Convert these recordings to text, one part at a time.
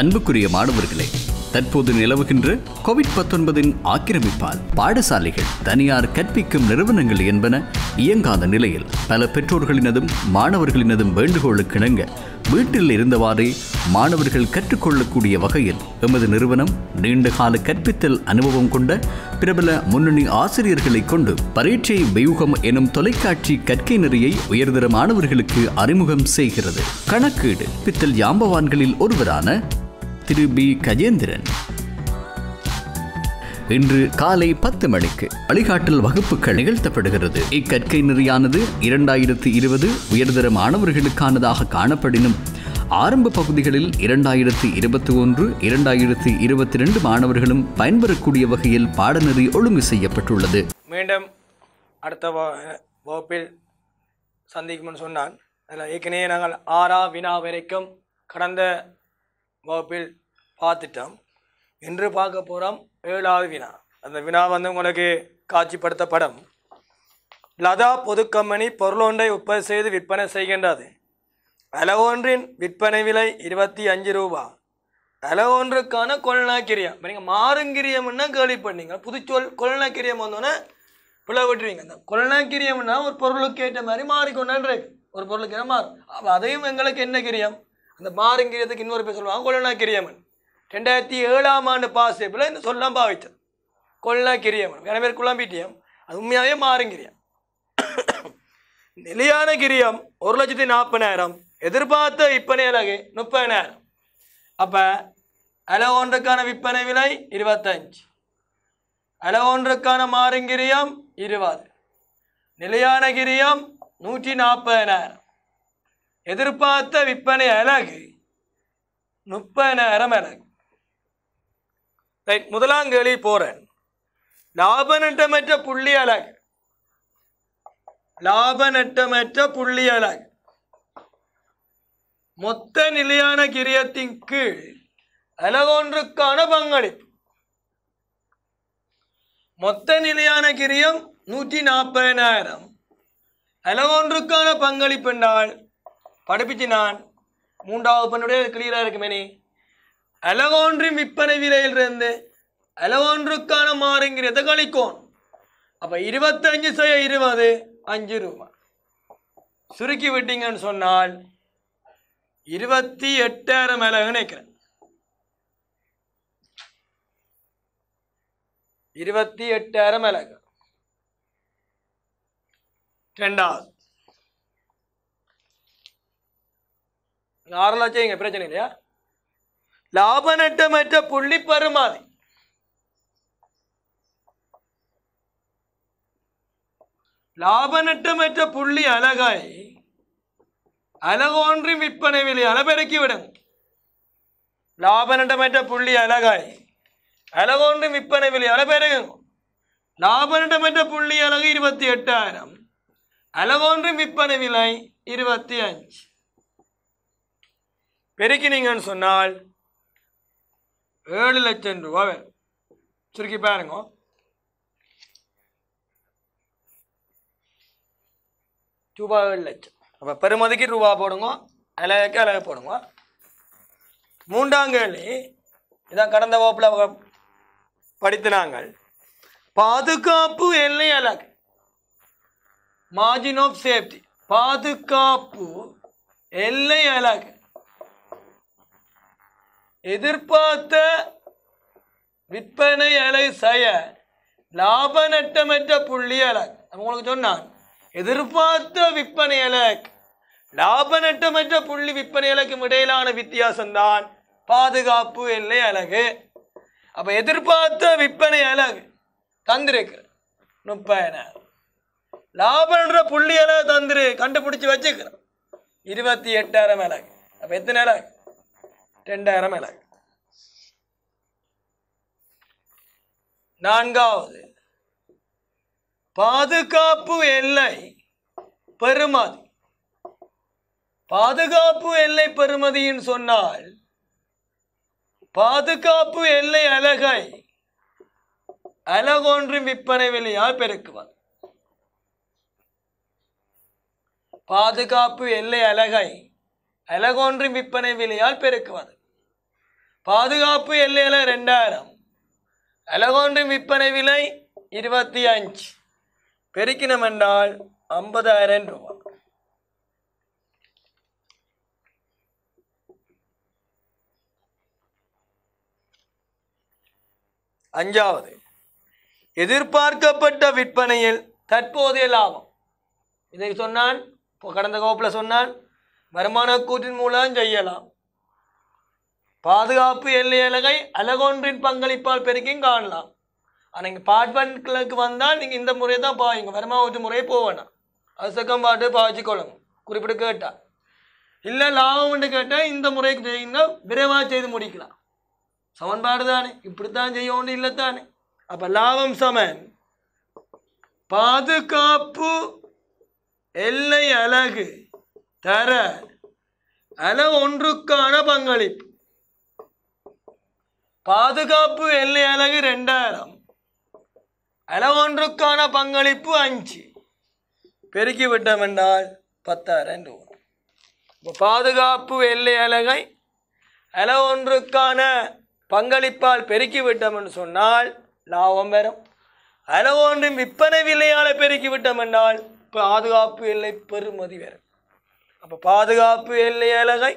அன்புக்குரிய மாணவர்களே தற்போது நிலவுகின்ற கோவிட் பத்தொன்பதின் ஆக்கிரமிப்பால் பாடசாலைகள் தனியார் கற்பிக்கும் நிறுவனங்கள் என்பன இயங்காத நிலையில் பல பெற்றோர்களினதும் மாணவர்களினதும் வேண்டுகோளுக்கிணங்க வீட்டில் இருந்தவாறே மாணவர்கள் கற்றுக்கொள்ளக்கூடிய வகையில் எமது நிறுவனம் நீண்டகால கற்பித்தல் அனுபவம் கொண்ட பிரபல முன்னணி ஆசிரியர்களை கொண்டு பரீட்சை வியூகம் எனும் தொலைக்காட்சி கற்கை நிறையை உயர்தர மாணவர்களுக்கு அறிமுகம் செய்கிறது கணக்கீடு பித்தல் யாம்பவான்களில் ஒருவரான திரு பி கஜேந்திரன் இன்று காலை பத்து மணிக்கு வழிகாட்டல் வகுப்புகள் நிகழ்த்தப்படுகிறது இக்கற்கை நெறியானது இரண்டாயிரத்தி இருபது உயர்தர மாணவர்களுக்கானதாக காணப்படினும் ஆரம்ப பகுதிகளில் இரண்டாயிரத்தி இருபத்தி ஒன்று இரண்டாயிரத்தி இருபத்தி ரெண்டு மாணவர்களும் பயன்பெறக்கூடிய வகையில் பாடநெறி ஒழுங்கு செய்யப்பட்டுள்ளது மீண்டும் அடுத்த வகுப்பில் சந்திக்கும்னு சொன்னான் அதில் ஏற்கனவே நாங்கள் ஆறா வினா வரைக்கும் கடந்த வகுப்பில் பார்த்துட்டோம் இன்று பார்க்க போகிறோம் ஏழாவது வினா அந்த வினா வந்து உங்களுக்கு காட்சிப்படுத்த படம் லதா கம்பெனி பொருளொன்றை உற்பத்தி செய்து விற்பனை செய்கின்றது அலவொன்றின் விற்பனை விலை இருபத்தி அஞ்சு ரூபா அலகொன்றுக்கான கொள்ளனாக்கிரியம் இப்போ நீங்கள் மாறுங்கிரியம்னா கேள்வி பண்ணீங்க புதுச்சொல் கொள்ளனாக்கிரியம் வந்தோன்னே பிள்ளை விட்டுருவீங்க அந்த கொள்ளனாக்கிரியம்னா ஒரு பொருளுக்கு ஏற்ற மாதிரி மாறிக்கொண்டான் ஒரு பொருளுக்கு என்ன மாறும் அதையும் எங்களுக்கு என்ன கிரியம் அந்த பாருங்கிறதுக்கு இன்னொரு பேர் சொல்லுவாங்க கொல்லனா கிரியமன் ரெண்டாயிரத்தி ஏழாம் ஆண்டு பாஸ் ஏப்பில் இந்த சொல்லாம் பாவித்தது கொல்லனா கிரியமன் வேற பேர் குழம்பிட்டியம் அது உண்மையாகவே மாறுங்கிரியம் நிலையான கிரியம் ஒரு லட்சத்தி நாற்பதாயிரம் எதிர்பார்த்த விற்பனை அலகு முப்பதினாயிரம் அப்போ அலை விற்பனை விலை இருபத்தஞ்சு அலை மாறுங்கிரியம் இருபது நிலையான கிரியம் நூற்றி நாற்பதினாயிரம் எதிர்பார்த்த விற்பனை அலகு முப்பதாயிரம் அலகு ரைட் முதலாம் கேள்வி போறேன் லாப நட்டமற்ற புள்ளி அலகு லாப நட்டமற்ற புள்ளி அலகு மொத்த நிலையான கிரியத்தின் கீழ் அழகொன்றுக்கான பங்களிப்பு மொத்த நிலையான கிரியம் நூற்றி நாற்பதாயிரம் அலகொன்றுக்கான பங்களிப்பு என்றால் படிப்பிச்சு நான் மூன்றாவது பெண்ணுடைய கிளியராக இருக்குமேனே அலவோன்றி விற்பனை விலையிலிருந்து அலகோன்றுக்கான எதை கழிக்கும் அப்போ இருபத்தஞ்சு செய்ய இருபது அஞ்சு ரூபாய் சுருக்கி விட்டீங்கன்னு சொன்னால் இருபத்தி எட்டாயிரம் அலகு நினைக்கிறேன் இருபத்தி எட்டாயிரம் அலகு ரெண்டாவது ஆறலாம் செய்யுங்க பிரச்சனை இல்லையா லாப நட்டமற்ற புள்ளி பருமாதி லாப நட்டமற்ற புள்ளி அழகாய் அழகோன்றும் விற்பனை விலை அளபெருக்கி விடும் லாப நட்டமற்ற புள்ளி அழகாய் அழகோன்றும் விற்பனை விலை அளபெருகும் லாப நட்டமற்ற புள்ளி அழகு இருபத்தி எட்டாயிரம் அழகோன்றும் விற்பனை விலை இருபத்தி அஞ்சு பெருக்கினீங்கன்னு சொன்னால் ஏழு லட்சம் ரூபா வேணும் சுருக்கி பாருங்க ரூபா ஏழு லட்சம் அப்போ பெருமதிக்கு ரூபா போடுங்க அழகு அழகு போடுங்க மூன்றாம் கேள்வி இதான் கடந்த வகுப்பில் படித்தினாங்க பாதுகாப்பு எல்லை அழகு மார்ஜின் ஆஃப் சேஃப்டி பாதுகாப்பு எல்லை அழகு எதிர்பார்த்த விற்பனை அலை செய்ய லாப நட்டமற்ற புள்ளி அலக் உங்களுக்கு சொன்னான் எதிர்பார்த்த விற்பனை அலக் லாப நட்டமற்ற புள்ளி விற்பனை அலக்கும் இடையிலான வித்தியாசம்தான் பாதுகாப்பு எல்லை அழகு அப்போ எதிர்பார்த்த விற்பனை அழகு தந்திருக்கு முப்பதினாயிரம் லாபம்ன்ற புள்ளி அளவு தந்துரு கண்டுபிடிச்சி வச்சுக்கிறோம் இருபத்தி எட்டாயிரம் அழகு அப்போ எத்தனை அழகு ரெண்டாயிரம் மேலாக நான்காவது பாதுகாப்பு எல்லை பெருமதி பாதுகாப்பு எல்லை பெருமதியின் சொன்னால் பாதுகாப்பு எல்லை அழகை அழகொன்றும் விற்பனை விலையால் பெருக்குவது பாதுகாப்பு எல்லை அழகை அழகொன்றும் விற்பனை விலையால் பெருக்குவது பாதுகாப்பு எல்லையில் ரெண்டாயிரம் அலகோன்றின் விற்பனை விலை இருபத்தி அஞ்சு பெருக்கினம் என்றால் ஐம்பதாயிரம் ரூபாய் அஞ்சாவது எதிர்பார்க்கப்பட்ட விற்பனையில் தற்போதைய லாபம் இதை சொன்னான் கடந்த கோப்பில் சொன்னான் வருமான கூற்றின் மூலம் செய்யலாம் பாதுகாப்பு எல்லை அழகை அலகொன்றின் பங்களிப்பால் பெருக்கியும் காணலாம் ஆனால் இங்கே பார்ட் வந்தால் நீங்கள் இந்த முறையை தான் பாவீங்க வருமா ஒரு முறையை போவேணாம் அசக்கம் பாட்டு பாய்ச்சி குறிப்பிட்டு கேட்டால் இல்லை லாபம்னு கேட்டால் இந்த முறைக்கு செய்யணும் விரைவாக செய்து முடிக்கலாம் சமன்பாடு தானே இப்படித்தான் செய்யணும் இல்லை தானே அப்போ லாபம் சமன் பாதுகாப்பு எல்லை அழகு தர அல ஒன்றுக்கான பங்களிப்பு பாதுகாப்பு எல்லை அலகு ரெண்டாயிரம் ஒன்றுக்கான பங்களிப்பு அஞ்சு பெருக்கி விட்டோம் என்றால் பத்தாயிரம் ரூபாய் இப்போ பாதுகாப்பு எல்லை அலகை ஒன்றுக்கான பங்களிப்பால் பெருக்கி விட்டோம் என்று சொன்னால் லாபம் வரும் அளவொன்றும் விற்பனை விலையால் பெருக்கி விட்டோம் என்றால் பாதுகாப்பு எல்லை பெறுமதி வரும் அப்போ பாதுகாப்பு எல்லை அலகை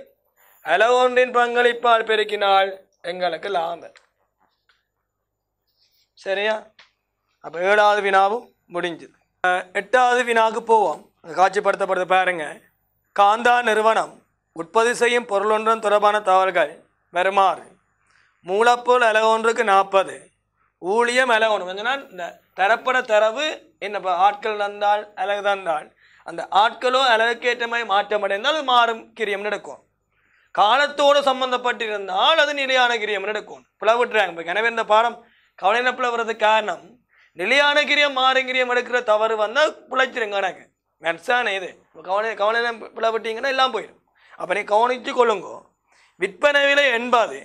அளவொன்றின் பங்களிப்பால் பெருக்கினால் எங்களுக்கு லாபம் சரியா அப்போ ஏழாவது வினாவும் முடிஞ்சுது எட்டாவது வினாவுக்கு போவோம் காட்சிப்படுத்தப்படுது பாருங்க காந்தா நிறுவனம் உற்பத்தி செய்யும் பொருளொன்றும் தொடர்பான தகவல்கள் வருமாறு மூலப்பொருள் அலகு ஒன்றுக்கு நாற்பது ஊழியம் அலகு ஒன்று கொஞ்சம்னா இந்த தரப்பட தரவு என்ன ஆட்கள் தந்தால் அலகு தந்தால் அந்த ஆட்களோ அலகுக்கேற்ற மாதிரி மாற்றம் அடைந்தால் மாறும் கிரியம் நடக்கும் காலத்தோடு சம்பந்தப்பட்டிருந்தால் அது நிலையான கிரியம் நடக்கும் பிளவிட்டுறாங்க இப்போ எனவே இந்த பாடம் கவலை என்ன பிளவுறது காரணம் நிலையான கிரியம் மாறுங்கிரியம் எடுக்கிற தவறு வந்தால் பிழைச்சிருங்க எனக்கு மென்சான இது கவலை கவலை பிளவிட்டீங்கன்னா எல்லாம் போயிடும் அப்போ நீ கவனித்து கொள்ளுங்கோ விற்பனை விலை எண்பது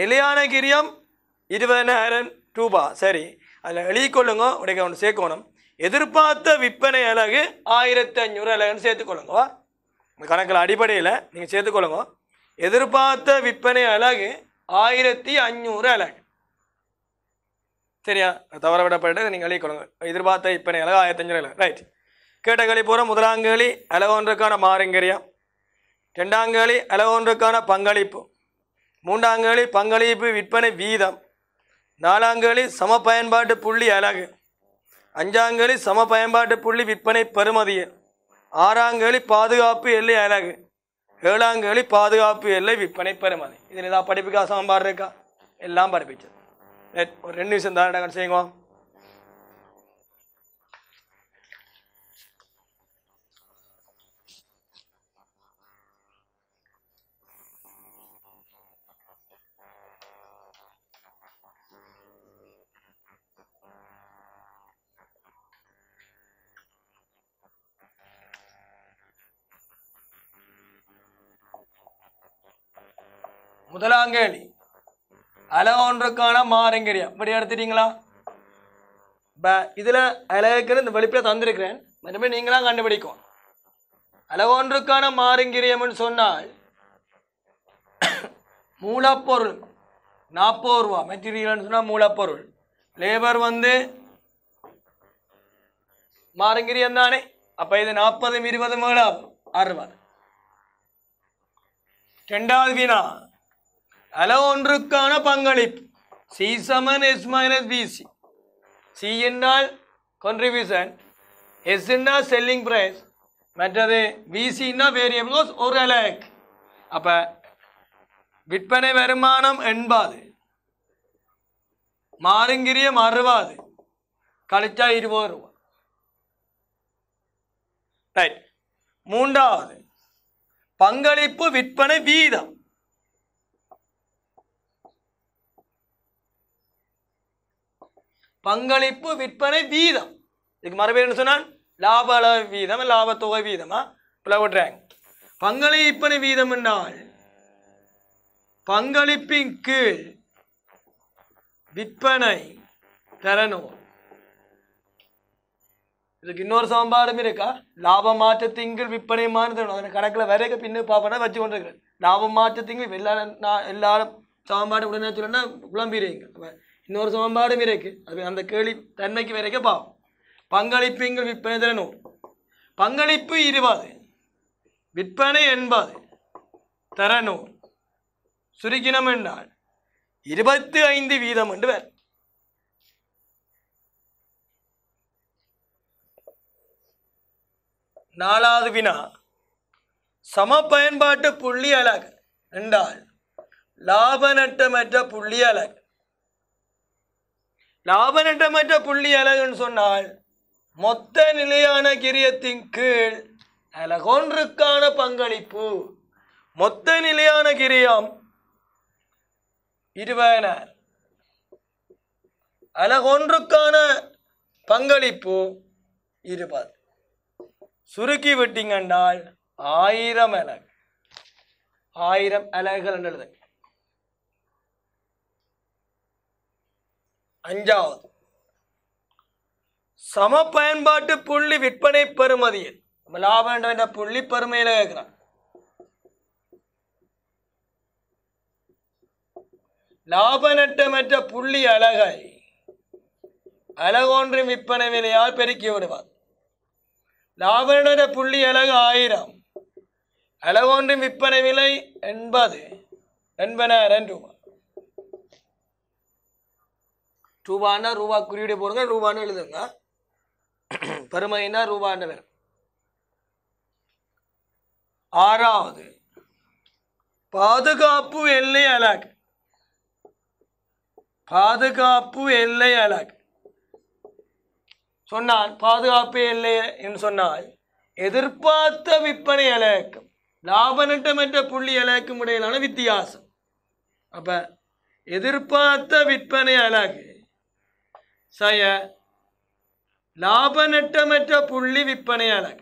நிலையான கிரியம் இருபதனாயிரம் ரூபா சரி அதில் எழுதி கொள்ளுங்க உடைய ஒன்று சேர்க்கணும் எதிர்பார்த்த விற்பனை அழகு ஆயிரத்தி அஞ்சூறு அழகுன்னு சேர்த்துக்கொள்ளுங்கோ கணக்கில் அடிப்படையில் நீங்கள் சேர்த்துக்கொள்ளுங்க எதிர்பார்த்த விற்பனை அழகு ஆயிரத்தி அஞ்சூறு அழகு சரியா தவற விடப்பட்டு நீங்கள் அழிக்கொள்ளுங்க எதிர்பார்த்த விற்பனை அழகு ஆயிரத்தி அஞ்சூறு அழகு ரைட் கேட்டகளி பூரா முதலாங்கலி அழகொன்றுக்கான மாறுங்கரியா ரெண்டாங்கலி அழகொன்றுக்கான பங்களிப்பு மூன்றாங்கலி பங்களிப்பு விற்பனை வீதம் நாலாங்கலி சம பயன்பாட்டு புள்ளி அழகு அஞ்சாங்கலி சம பயன்பாட்டு புள்ளி விற்பனை பெறுமதியல் ஆறாங்கேலி பாதுகாப்பு எல்லை அழகு ஏழாங்கேலி பாதுகாப்பு எல்லை விற்பனை பெருமதி இதில் ஏதாவது படிப்புக்கா சாம்பார் இருக்கா எல்லாம் படிப்பிச்சது ஒரு ரெண்டு நிமிஷம் தான் செய்யுங்க முதலாம் கேள்வி அல ஒன்றுக்கான அப்படி எடுத்துட்டீங்களா ப இதில் அலகுக்குன்னு இந்த வெளிப்பில் தந்திருக்கிறேன் மறுபடியும் நீங்களாம் கண்டுபிடிக்கும் அல ஒன்றுக்கான மாறங்கிரியம்னு சொன்னால் மூலப்பொருள் நாற்பது ரூபா மெட்டீரியல்னு சொன்னால் மூலப்பொருள் லேபர் வந்து மாறுங்கிரியம் தானே அப்போ இது நாற்பதும் இருபதும் ஏழாவது அறுபது ரெண்டாவது வீணா அல ஒன்றுக்கான பங்களிப்பு சி சமன் எஸ் மைனஸ் பிசி சி என்றால் கான்ட்ரிபியூஷன் எஸ் என்றால் செல்லிங் ப்ரைஸ் மற்றது பிசின்னா வேரியபிள் கோஸ் ஒரு அலக் அப்போ விற்பனை வருமானம் என்பாது மாறுங்கிரியம் அறுபது கழிச்சா இருபது ரூபா ரைட் மூன்றாவது பங்களிப்பு விற்பனை வீதம் பங்களிப்பு விற்பனை வீதம் இதுக்கு மறுபடியும் என்ன சொன்னால் லாப அளவு வீதம் லாபத்தொகை வீதமா இப்போ விடுறாங்க விற்பனை வீதம் என்றால் பங்களிப்பின் கீழ் விற்பனை தரணும் இதுக்கு இன்னொரு சமன்பாடும் இருக்கா லாப மாற்றத்திங்கள் விற்பனை மாறுதணும் அதன் கணக்கில் வரைக்கும் பின்னு பார்ப்பனா வச்சு கொண்டிருக்கிறேன் லாபம் மாற்றத்திங்கள் எல்லாரும் எல்லாரும் சாம்பாடு உடனே சொல்லணும்னா குழம்பிடுறீங்க இன்னொரு சமன்பாடும் இருக்கு அது அந்த கேள்வி தன்மைக்கு வரைக்கும் பாவம் பங்களிப்பு பங்களிப்புங்கள் விற்பனை தர நூறு பங்களிப்பு இருபது விற்பனை என்பது தர நூறு சுருக்கினம் என்றால் இருபத்தி ஐந்து வீதம் என்று வேறு நாலாவது வினா சம பயன்பாட்டு புள்ளி அழகு என்றால் லாப நட்டமற்ற புள்ளி அழகு லாப நட்டமற்ற புள்ளி அலகுன்னு சொன்னால் மொத்த நிலையான கிரியத்தின் கீழ் அலகொன்றுக்கான பங்களிப்பு மொத்த நிலையான கிரியம் இருபதனார் அலகொன்றுக்கான பங்களிப்பு இருபது சுருக்கி விட்டீங்கன்னால் ஆயிரம் அலகு ஆயிரம் அலகுகள் என்று எழுதுங்க அஞ்சாவது சம பயன்பாட்டு புள்ளி விற்பனை பெறுமதியில் நம்ம லாபம் என்ற புள்ளி பெருமையில கேட்குறான் லாப நட்டமற்ற புள்ளி அழகை அழகொன்றின் விற்பனை விலையால் பெருக்கி விடுவார் லாப நட்ட புள்ளி அழகு ஆயிரம் அழகொன்றின் விற்பனை விலை எண்பது எண்பதாயிரம் ரூபாய் ரூபான்னா ரூபா குறியீடு போடுங்க ரூபான்னு எழுதுங்க பெருமைன்னா ரூபான்னு வேறு ஆறாவது பாதுகாப்பு எல்லை அழகு பாதுகாப்பு எல்லை அழகு சொன்னால் பாதுகாப்பு எல்லை என்று சொன்னால் எதிர்பார்த்த விற்பனை இலக்கம் லாப நட்டமற்ற புள்ளி இலக்கும் இடையிலான வித்தியாசம் அப்போ எதிர்பார்த்த விற்பனை அழகு സയ ലാഭനട്ടമറ്റ പുള്ളി വിൽപ്പനയാണ്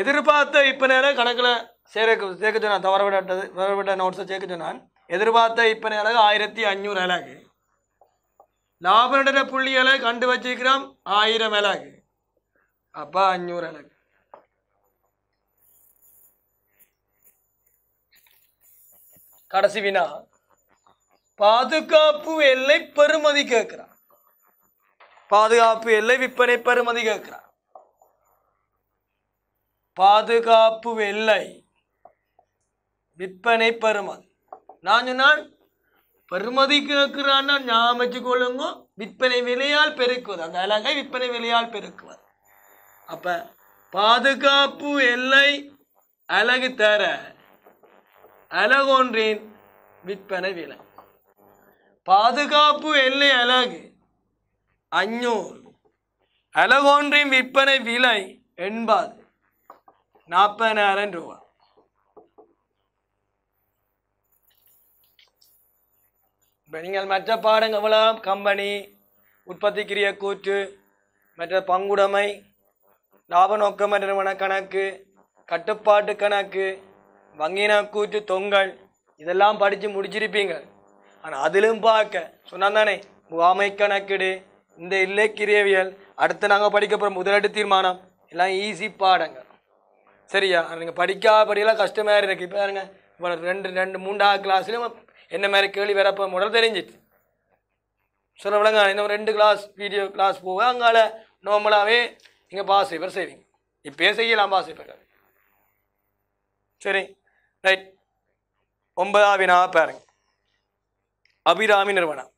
எதிர்பார்த்த விற்பனையில் கணக்கில் சேர்க்க சேர்க்க சொன்னான் தவறவிடட்டது தவறவிட்ட நோட்ஸை சேர்க்க சொன்னான் எதிர்பார்த்த விற்பனை அழகு ஆயிரத்தி அஞ்சூறு அழகு லாப நடன புள்ளிகளை கண்டு வச்சிருக்கிறோம் ஆயிரம் அழகு அப்போ அஞ்சூறு அழகு கடைசி வினா பாதுகாப்பு எல்லை பெருமதி கேட்கிறார் பாதுகாப்பு எல்லை விற்பனை பெருமதி கேட்கிறார் பாதுகாப்பு எல்லை விற்பனை பெருமதி நான் சொன்னான் பெறுமதி கேட்கிறான்னா ஞாபகம் கொள்ளுங்க விற்பனை விலையால் பெருக்குவது அந்த அழகை விற்பனை விலையால் பெருக்குவது அப்ப பாதுகாப்பு எல்லை அழகு தர அழகொன்றின் விற்பனை விலை பாதுகாப்பு எல்லை அழகு அஞ்சூறு அழகொன்றின் விற்பனை விலை எண்பது நாற்பதாயிரம் ரூபாய் இப்போ நீங்கள் மற்ற பாடங்கள்லாம் கம்பெனி கிரிய கூற்று மற்ற பங்குடைமை லாப நோக்க நிறுவன கணக்கு கட்டுப்பாட்டு கணக்கு வங்கின கூற்று தொங்கல் இதெல்லாம் படித்து முடிச்சிருப்பீங்க ஆனால் அதிலும் பார்க்க சொன்னான் தானே முகாமை கணக்கீடு இந்த இல்லக்கிரியவியல் அடுத்து நாங்கள் படிக்க போகிற முதலீடு தீர்மானம் எல்லாம் ஈஸி பாடங்க சரியா நீங்கள் படிக்காதபடியெல்லாம் கஷ்டமாக இருக்குது இப்போ பாருங்க இப்போ ரெண்டு ரெண்டு மூன்றாவது கிளாஸ்லேயும் என்ன மாதிரி கேள்வி வரப்போ முதல் தெரிஞ்சிச்சு சொல்ல விடங்க இன்னும் ரெண்டு கிளாஸ் வீடியோ கிளாஸ் போக அங்கால நார்மலாகவே நீங்கள் பாஸ் பேப்பர் செய்வீங்க இப்போயே செய்யலாம் பாஸ் பேப்பர் சரி ரைட் ஒன்பதாவது வினா பாருங்கள் அபிராமி நிறுவனம்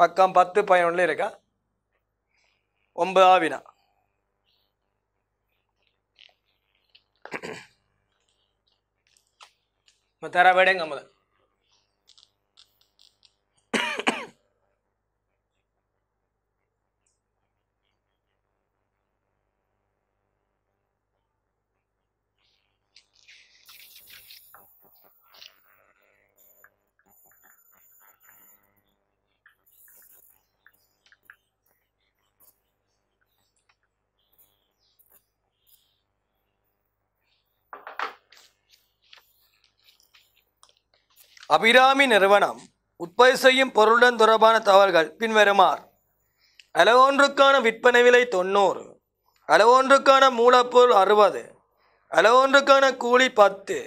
பக்கம் பத்து பதினொன்றில் இருக்கா ஒன்பது ஆவினா தர விடங்க முதல் அபிராமி நிறுவனம் உற்பத்தி செய்யும் பொருளுடன் தொடர்பான தகவல்கள் பின்வருமாறு அளவொன்றுக்கான விற்பனை விலை தொண்ணூறு அளவொன்றுக்கான மூலப்பொருள் அறுபது அளவொன்றுக்கான கூலி பத்து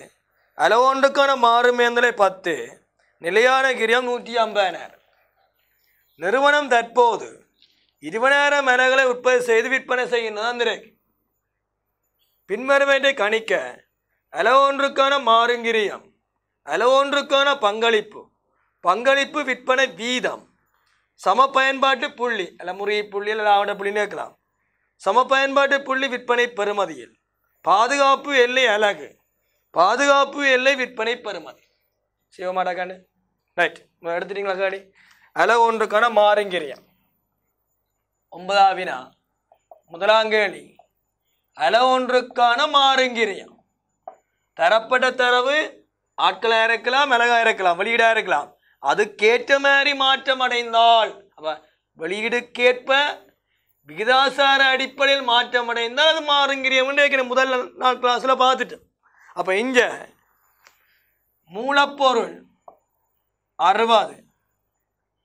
அளவொன்றுக்கான மாறுமேந்தலை பத்து நிலையான கிரியம் நூற்றி ஐம்பதினாயிரம் நிறுவனம் தற்போது இருபதாயிரம் மரங்களை உற்பத்தி செய்து விற்பனை செய்கின்றதான் திரைக்கு பின்வருமேட்டை கணிக்க அளவொன்றுக்கான மாறுங்கிரியம் அலோன்றுக்கான பங்களிப்பு பங்களிப்பு விற்பனை வீதம் சம பயன்பாட்டு புள்ளி அலமுறை புள்ளி அல்லது ஆவண புள்ளின்னு இருக்கலாம் சம பயன்பாட்டு புள்ளி விற்பனை பெறுமதியில் பாதுகாப்பு எல்லை அழகு பாதுகாப்பு எல்லை விற்பனை பெறுமதி சிவமாடாக்காண்டு ரைட் எடுத்துட்டீங்களா காடி அழகு ஒன்றுக்கான மாறுங்கிரியம் ஒன்பதாவினா முதலாங்கேணி கேள்வி அல ஒன்றுக்கான மாறுங்கிரியம் தரப்பட்ட தரவு ஆட்களாக இறக்கலாம் மிளகாய் இறக்கலாம் வெளியீடாக அது அதுக்கேற்ற மாதிரி மாற்றம் அடைந்தால் அப்போ வெளியீடுக்கேற்ப விகிதாசார அடிப்படையில் மாற்றம் அடைந்தால் அது மாறுங்கிறியவன் முதல் நாள் கிளாஸில் பார்த்துட்டு அப்போ இங்கே மூலப்பொருள் அறுபது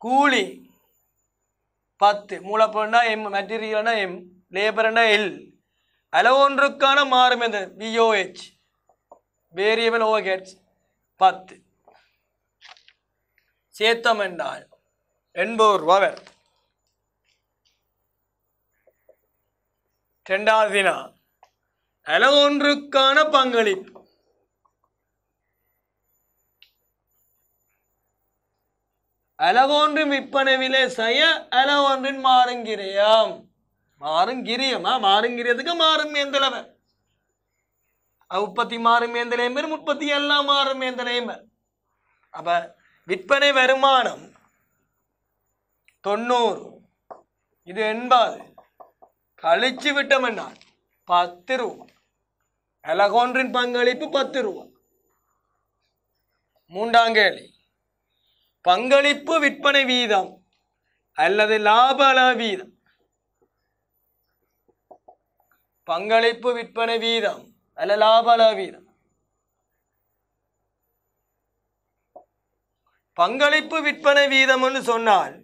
கூலி பத்து மூலப்பொருள்னா எம் மெட்டீரியல்னா எம் லேபர்னா எல் அளவொன்றுக்கான மாறும் இந்த பிஓஹெச் வேரியபிள் ஓஹெச் பத்து சேத்தம் என்றால் எண்பது ரூபா வருது ரெண்டாவது வினா அளவொன்றுக்கான பங்களிப்பு அளவொன்றின் விற்பனை விலை செய்ய அளவொன்றின் மாறுங்கிரியம் மாறுங்கிரியமா மாறுங்கிரியதுக்கு மாறும் எந்தளவர் மாறும் எந்த நேமர் உற்பத்தி எல்லாம் எந்த நேமர் அப்ப விற்பனை வருமானம் தொண்ணூறு இது எண்பது கழிச்சு என்ன பத்து ரூபா எலகோன்றின் பங்களிப்பு பத்து ரூபா மூன்றாம் கேள்வி பங்களிப்பு விற்பனை வீதம் அல்லது லாப அளவு வீதம் பங்களிப்பு விற்பனை வீதம் അല്ല வீதம் பங்களிப்பு விற்பனை வீதம்னு சொன்னால்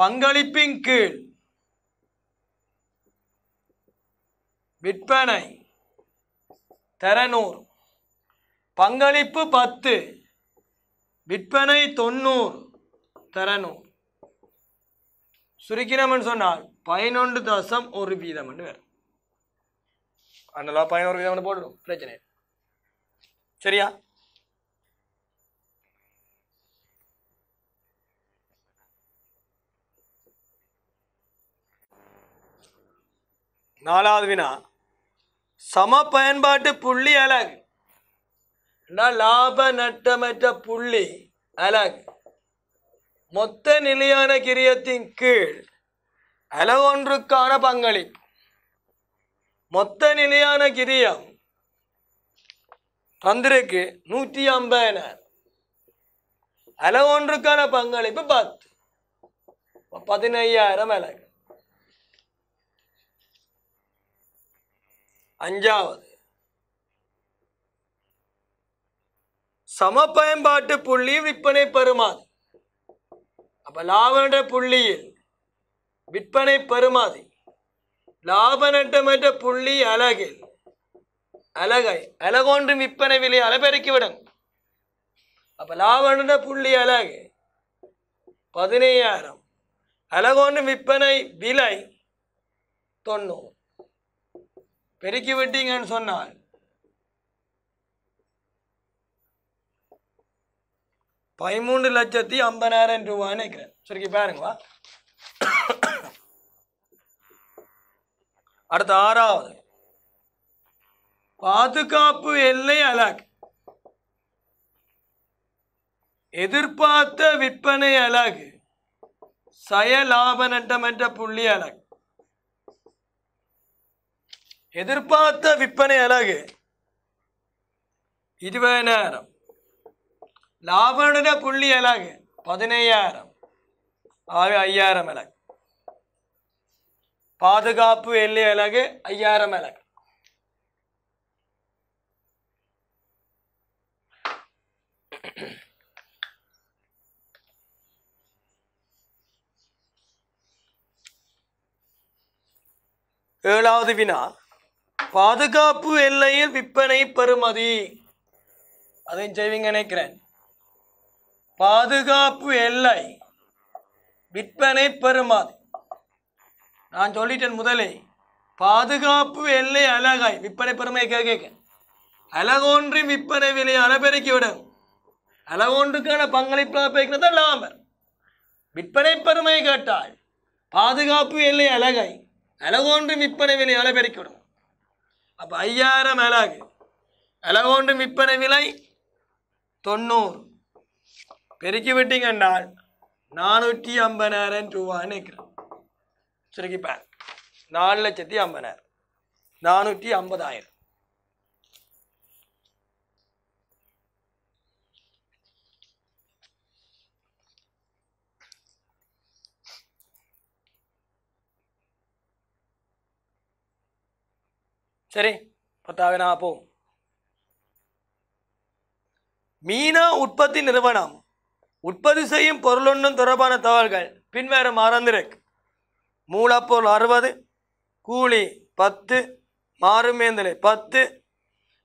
பங்களிப்பின் கீழ் விற்பனை தரநூறு பங்களிப்பு பத்து விற்பனை தொண்ணூறு தரநூறு சுருக்கினம்னு சொன்னால் பதினொன்று தசம் ஒரு வீதம்னு வேறு அதனால பதினோரு வீதம் போட்டுடும் பிரச்சனை சரியா நாலாவது வினா சம பயன்பாட்டு புள்ளி அழகு லாப நட்டமற்ற புள்ளி அழகு மொத்த நிலையான கிரியத்தின் கீழ் அலகொன்றுக்கான பங்களிப்பு மொத்த நிலையான கிரியம் தந்திரக்கு நூற்றி ஐம்பதினார் அலகு ஒன்றுக்கான பங்களிப்பு பத்து பதினையாயிரம் அலகு அஞ்சாவது சம பயன்பாட்டு புள்ளி விற்பனை பெறுமாதி அப்ப லாபன்ற புள்ளியில் விற்பனை பெறுமாதி லாபநட்டமற்ற புள்ளி அழகில் அழகாய் அழகொன்றும் விற்பனை விலை அலப்பெருக்கிவிடும் அப்போ லாபன்ற புள்ளி அழகு பதினையாயிரம் அழகொன்றும் விற்பனை விலை தொண்ணூறு பெருக்கி விட்டீங்கன்னு சொன்னால் பதிமூன்று லட்சத்தி ஐம்பதாயிரம் ரூபான்னு நினைக்கிறேன் சுருக்கி பாருங்கவா அடுத்த ஆறாவது பாதுகாப்பு எல்லை அலாக் எதிர்பார்த்த விற்பனை அழகு சயலாப நட்டம் என்ற புள்ளி அழகு எதிர்பார்த்த விற்பனை அழகு இருபதாயிரம் லாபனுட புள்ளி அழகு பதினையாயிரம் ஆக ஐயாயிரம் அழகு பாதுகாப்பு எல்லை அலகு ஐயாயிரம் அலகு ஏழாவது வினா பாதுகாப்பு எல்லையில் விற்பனை பெறுமதி அதையும் செய்வீங்க நினைக்கிறேன் பாதுகாப்பு எல்லை விற்பனை பெறுமதி நான் சொல்லிட்டேன் முதலே பாதுகாப்பு எல்லை அழகாய் விற்பனை பெருமையை கேட்க கேட்க விற்பனை விலையை அளபெருக்கி விடும் அழகோன்றுக்கான பங்களிப்பாக பேக்கினதான் லாபர் விற்பனை பெருமை கேட்டால் பாதுகாப்பு எல்லை அழகாய் அழகோன்றும் விற்பனை விலை அளபெருக்கி விடும் அப்போ ஐயாயிரம் அழகு அழகோன்றும் விற்பனை விலை தொண்ணூறு பெருக்கி விட்டீங்கன்னால் நானூற்றி ஐம்பதாயிரம் ரூபான்னு இருக்கிறேன் சுருக்கிப்பேன் நாலு லட்சத்தி ஐம்பதாயிரம் நானூற்றி ஐம்பதாயிரம் சரி பத்தாவது நான் போவோம் மீனா உற்பத்தி நிறுவனம் உற்பத்தி செய்யும் பொருளொன்னும் தொடர்பான தகவல்கள் பின்வேறு மறந்திருக்கு மூலப்பொருள் அறுபது கூலி பத்து மாறுமேந்தலை பத்து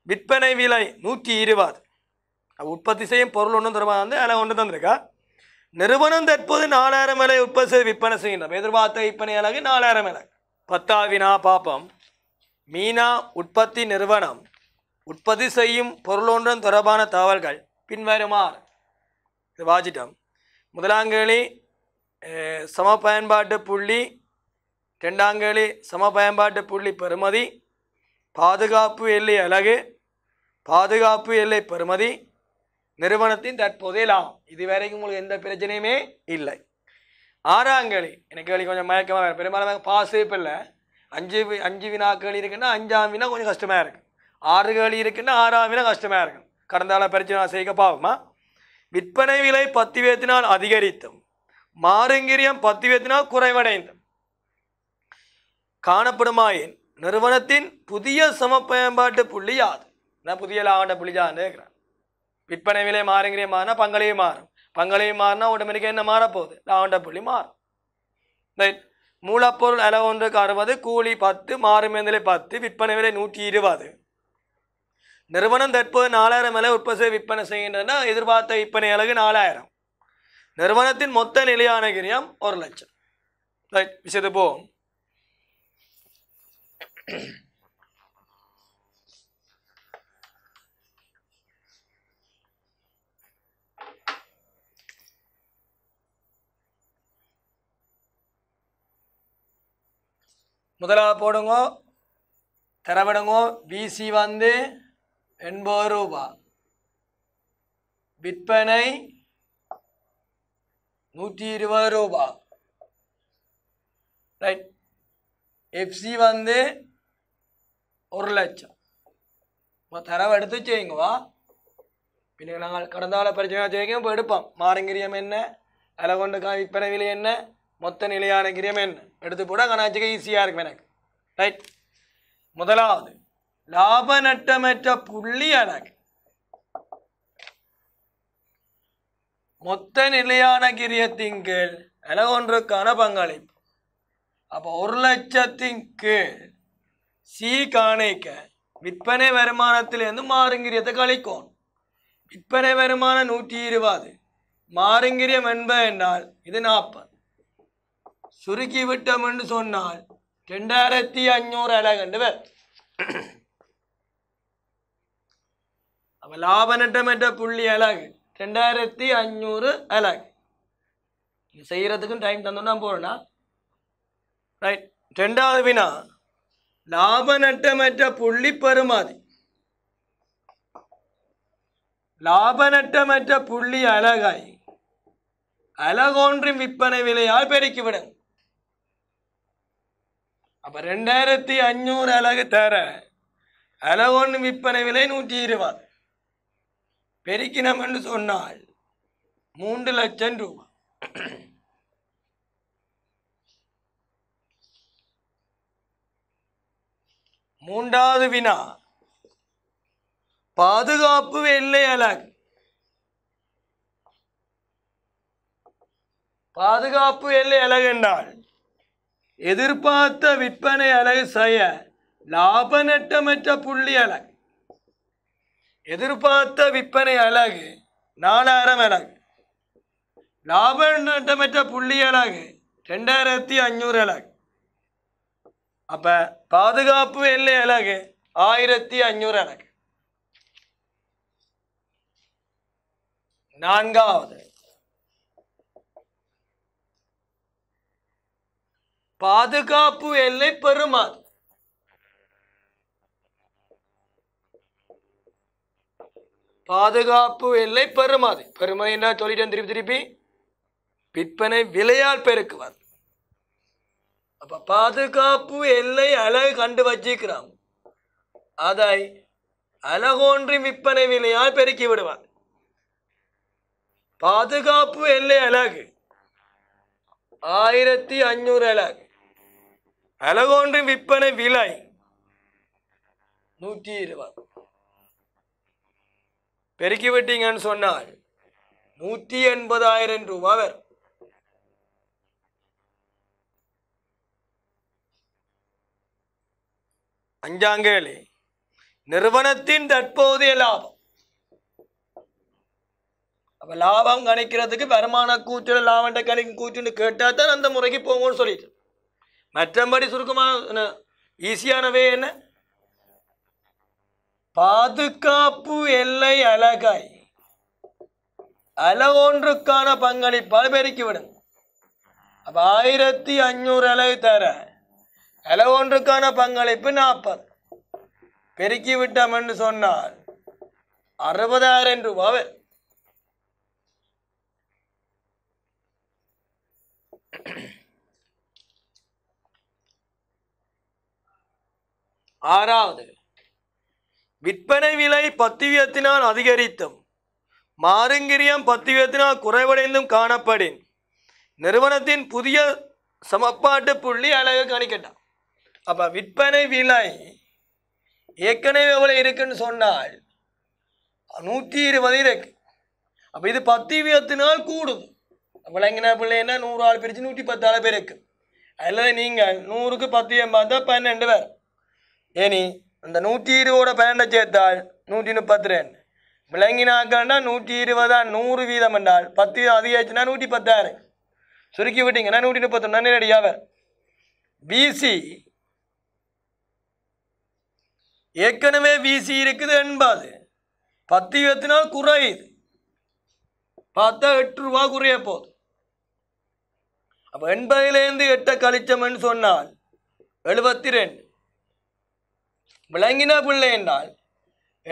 விற்பனை விலை நூற்றி இருபது உற்பத்தி செய்யும் பொருள் ஒன்றும் தருவாங்க வந்து அதில் ஒன்று தந்திருக்கா நிறுவனம் தற்போது நாலாயிரம் விலை உற்பத்தி செய்து விற்பனை செய்கின்றோம் எதிர்பார்த்த விற்பனை அழகு நாலாயிரம் விலை பத்தாவினா பாப்பம் மீனா உற்பத்தி நிறுவனம் உற்பத்தி செய்யும் பொருளொன்றும் தொடர்பான தகவல்கள் பின்வருமாறு இது வாஜிட்டம் முதலாங்கலி சம பயன்பாட்டு புள்ளி ரெண்டாங்கேலி சம பயன்பாட்டு புள்ளி பெறுமதி பாதுகாப்பு எல்லை அலகு பாதுகாப்பு எல்லை பெறுமதி நிறுவனத்தின் தற்போதைய லாபம் இதுவரைக்கும் உங்களுக்கு எந்த பிரச்சனையுமே இல்லை ஆறாம் எனக்கு கேள்வி கொஞ்சம் மயக்கமாக இருக்கும் பெரும்பாலும் பாஸ் இப்போ இல்லை அஞ்சு அஞ்சு வினா கேள்வி இருக்குன்னா அஞ்சாம் வினா கொஞ்சம் கஷ்டமாக இருக்கும் ஆறு கேள்வி இருக்குன்னா ஆறாம் வினா கஷ்டமாக இருக்கும் கடந்த கால பிரச்சனை செய்ய பாவமா விற்பனை விலை பத்து வேத்தினால் அதிகரித்தும் மாறுங்கிரியம் பத்து வேத்தினால் குறைவடைந்தும் காணப்படுமாயின் நிறுவனத்தின் புதிய சமப்பயன்பாட்டு புள்ளி யாது நான் புதிய லாவண்ட புள்ளி யாதுங்கிறேன் விற்பனை விலை மாறுங்கிறே மாறினா பங்களையும் மாறும் பங்களையும் மாறினா ஆட்டோமேட்டிக்காக என்ன மாறப்போகுது லாவண்ட புள்ளி மாறும் ரைட் மூலப்பொருள் அளவு ஒன்றுக்கு அறுபது கூலி பத்து மாறுமேந்தலை பத்து விற்பனை விலை நூற்றி இருபது நிறுவனம் தற்போது நாலாயிரம் விலை உற்பத்தி விற்பனை செய்கின்றன எதிர்பார்த்த விற்பனை அளவு நாலாயிரம் நிறுவனத்தின் மொத்த நிலையான கிரியம் ஒரு லட்சம் ரைட் விஷயத்து போகும் முதலாவது போடுங்க தரவிடுங்க பிசி வந்து எண்பது ரூபா விற்பனை நூற்றி இருபது ரூபா ரைட் எஃப்சி வந்து ஒரு லட்சம் இப்போ தரவை எடுத்து வச்சுக்கோங்கவா പിന്നെ ഞങ്ങൾ കടന്ന കാല പരിചയം ഇപ്പോൾ എടുപ്പം മാറിങ്കിരിയം എന്നെ അല കൊണ്ട് വിൽപ്പന വില എന്നെ മൊത്ത നിലയാണെങ്കിരിയം എന്നെ എടുത്ത് പോടാ കണാച്ചിക്ക് ஈஸியாக இருக்கும் எனக்கு ரைட் முதலாவது லாப நட்டமற்ற புள்ளி எனக்கு மொத்த நிலையான கிரியத்தின் கீழ் விலை ஒன்றுக்கான பங்களிப்பு அப்போ ஒரு லட்சத்தின் கீழ் സി കാണേക്ക് വിൽപ്പന വരുമാനത്തിൽ നിന്ന് മാറുങ്കിരിയത്തെ കളിക്കോണം വിൽപ്പന വരുമാനം നൂറ്റി ഇരുപത് മാറുങ്കിരിയം എൺപത് എന്നാൽ ഇത് சுருக்கி விட்டோம் என்று சொன்னால் ரெண்டாயிரத்தி அஞ்சூறு அழகண்டு பேர் அப்ப லாப நட்டம் என்ற புள்ளி அழகு ரெண்டாயிரத்தி அஞ்சூறு அழகு இது செய்யறதுக்கும் டைம் தந்தோம்னா போறோம்னா ரைட் ரெண்டாவது வினா ലാഭനട്ടമറ്റ പുള്ളിപ്പെറുമാതി லாபநட்டமற்ற புள்ளி அழகாய் அழகொன்றின் விற்பனை விலையால் பெருக்கிவிடும் அப்ப ரெண்டாயிரத்தி அஞ்சூறு அழகு தர அழகொன்று விற்பனை விலை நூற்றி இருபது பெருக்கினம் என்று சொன்னால் மூன்று லட்சம் ரூபாய் மூன்றாவது வினா பாதுகாப்பு வெள்ளை அலகு பாதுகாப்பு எல்லை அலகு என்றால் எதிர்பார்த்த விற்பனை அலகு செய்ய லாப நட்டமற்ற புள்ளி அலகு எதிர்பார்த்த விற்பனை அலகு நாலாயிரம் அலகு லாப நட்டமற்ற புள்ளி அலகு ரெண்டாயிரத்தி அஞ்சூறு அலகு அப்ப பாதுகாப்பு எல்லை அழகு ஆயிரத்தி அஞ்சூறு அழகு நான்காவது பாதுகாப்பு எல்லை பெருமாள் பாதுகாப்பு எல்லை பெருமாது பெருமை என்ன சொல்லிட்டேன் திருப்பி திருப்பி விற்பனை விலையால் பெருக்குவார் அப்போ பாதுகாப்பு எல்லை அழகு கண்டு வச்சிருக்கிறான் அதை அழகோன்றும் விற்பனை விலையால் பெருக்கி விடுவான் பாதுகாப்பு எல்லை அழகு ஆயிரத்தி அஞ்சூறு அழகு அழகோன்றும் விற்பனை விலை நூற்றி இருபது பெருக்கி விட்டீங்கன்னு சொன்னால் நூற்றி எண்பதாயிரம் ரூபாய் வரும் அஞ்சாங்கேலி நிறுவனத்தின் தற்போதைய லாபம் அப்ப லாபம் கணிக்கிறதுக்கு வருமான கூச்சல் லாபண்ட கணிக்கும் கூச்சுன்னு கேட்டா தான் அந்த முறைக்கு போகும்னு சொல்லிட்டு மற்றபடி சுருக்கமாக ஈஸியானவே என்ன பாதுகாப்பு எல்லை அழகாய் அல பங்களிப்பால் பெருக்கிவிடும் அப்ப ஆயிரத்தி அஞ்சூறு அலை தர அளவு ஒன்றுக்கான பங்களிப்பு நாற்பது பெருக்கி விட்டோம் என்று சொன்னால் அறுபதாயிரம் ரூபாய் ஆறாவது விற்பனை விலை பத்து வீதத்தினால் அதிகரித்தும் மாறுங்கிரியம் பத்து வீதத்தினால் குறைவடைந்தும் காணப்படின் நிறுவனத்தின் புதிய சமப்பாட்டு புள்ளி அழகு கணிக்கட்டான் அப்போ விற்பனை விலை ஏற்கனவே எவ்வளோ இருக்குன்னு சொன்னால் நூற்றி இருபது இருக்கு அப்போ இது பத்து இருபத்தி நாள் கூடும் விளங்கின பிள்ளைன்னா நூறு ஆள் பிரித்து நூற்றி பத்து ஆள் பேர் இருக்கு அதில் நீங்கள் நூறுக்கு பத்து பார்த்தா பன்னெண்டு பேர் ஏனி அந்த நூற்றி இருபதோட பன்னெண்டை சேர்த்தால் நூற்றி முப்பத்தி ரெண்டு விளங்கினாக்கன்னா நூற்றி இருபதா நூறு வீதம் என்றால் பத்து அதிகாச்சுன்னா நூற்றி பத்தாயிரம் சுருக்கி விட்டிங்கன்னா நூற்றி முப்பத்தொன்னு நேரடியாக பிசி ஏற்கனவே வீசி இருக்குது என்பாது பத்து இருபத்தி நாள் குறையுது பார்த்தா எட்டு ரூபா குறைய போகுது அப்போ எண்பதுலேருந்து எட்ட கழிச்சம்னு சொன்னால் எழுபத்தி ரெண்டு விளங்கின பிள்ளை என்றால்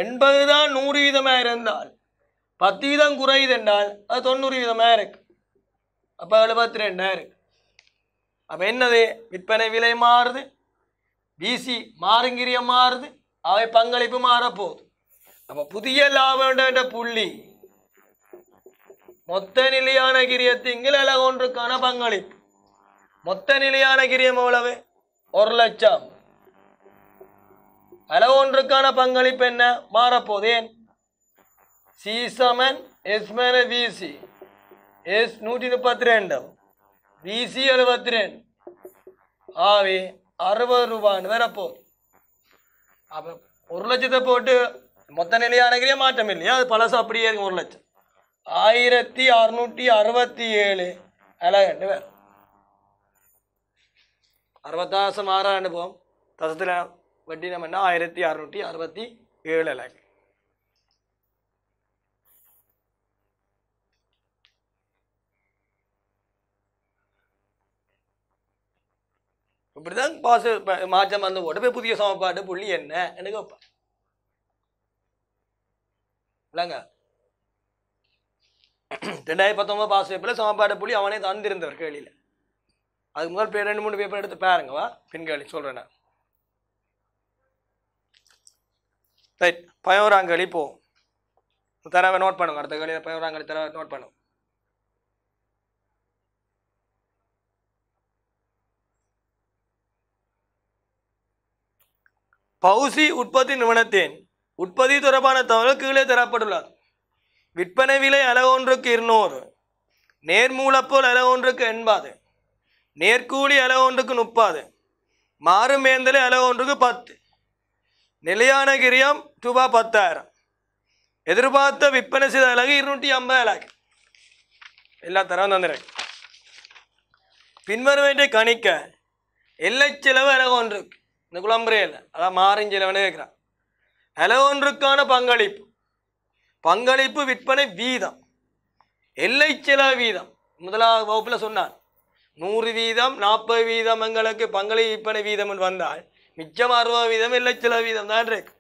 எண்பது தான் நூறு வீதமாக இருந்தால் பத்து வீதம் குறையுது என்றால் அது தொண்ணூறு வீதமாக இருக்கு அப்போ எழுபத்தி ரெண்டாக இருக்கு அப்போ என்னது விற்பனை விலை மாறுது பிசி மாறுங்கிரிய மாறுது அவை பங்களிப்பு மாறப்போகுது அப்ப புதிய லாபம்ன்ற புள்ளி மொத்த நிலையான அழக ஒன்றுக்கான பங்களிப்பு மொத்த நிலையான கிரியம் எவ்வளவு ஒரு லட்சம் அழக ஒன்றுக்கான பங்களிப்பு என்ன மாறப்போகுது சி சமன் எஸ் மேல விசி எஸ் நூற்றி முப்பத்தி ரெண்டு விசி எழுபத்தி ரெண்டு ஆவி அறுபது ரூபான்னு வரப்போகுது அப்போ ஒரு லட்சத்தை போட்டு மொத்த நிலையானகிரியே மாற்றம் இல்லையா அது பழசு அப்படியே இருக்கும் ஒரு லட்சம் ஆயிரத்தி அறுநூற்றி அறுபத்தி ஏழு அதில் ரெண்டு பேர் அறுபத்தாசம் ஆறாண்டு போகும் தசத்தில் வட்டி நம்ம என்ன ஆயிரத்தி அறுநூற்றி அறுபத்தி ஏழு இலக்கு இப்படி தான் பாசு மாற்றம் வந்து உடம்பே புதிய சமப்பாடு புள்ளி என்ன எனக்கு இல்லைங்க ரெண்டாயிரத்தி பத்தொன்பது பாஸ் பேப்பரில் சமப்பாடு புள்ளி அவனே தந்திருந்தவர் கேள்வியில் அதுக்கு முதல் பேர் ரெண்டு மூணு பேப்பர் எடுத்து வா பின் கேள்வி சொல்கிறேன் ரைட் பயவராங்கலி போ தரவை நோட் பண்ணுங்க அடுத்த கேள்வியில் பயவராங்கலி தரவை நோட் பண்ணுங்க பௌசி உற்பத்தி நிறுவனத்தின் உற்பத்தி தொடர்பான தகவல் கீழே தரப்பட்டுள்ளது விற்பனை விலை அலகொன்றுக்கு இருநூறு நேர்மூலப்போல் அலகொன்றுக்கு எண்பது நேர்கூலி அலகொன்றுக்கு முப்பது மாறு மேந்தலை அலகொன்றுக்கு பத்து நிலையான கிரியம் ரூபா பத்தாயிரம் எதிர்பார்த்த விற்பனை செய்த அலகு இருநூற்றி ஐம்பது அலகு எல்லா தரம் தந்துடுறேன் பின்வருவற்றை கணிக்க எல்லை செலவு அலகு ஒன்றுக்கு இந்த குழம்புறே இல்லை அதான் மாறிஞ்சிலவனே கேட்குறான் ஹலோ ஒன்றுக்கான பங்களிப்பு பங்களிப்பு விற்பனை வீதம் எல்லை செலவு வீதம் முதலாவது வகுப்பில் சொன்னான் நூறு வீதம் நாற்பது வீதம் எங்களுக்கு பங்களி விற்பனை வீதம் வந்தால் மிச்சம் அறுபது வீதம் எல்லை செலவு வீதம் தான் இருக்கு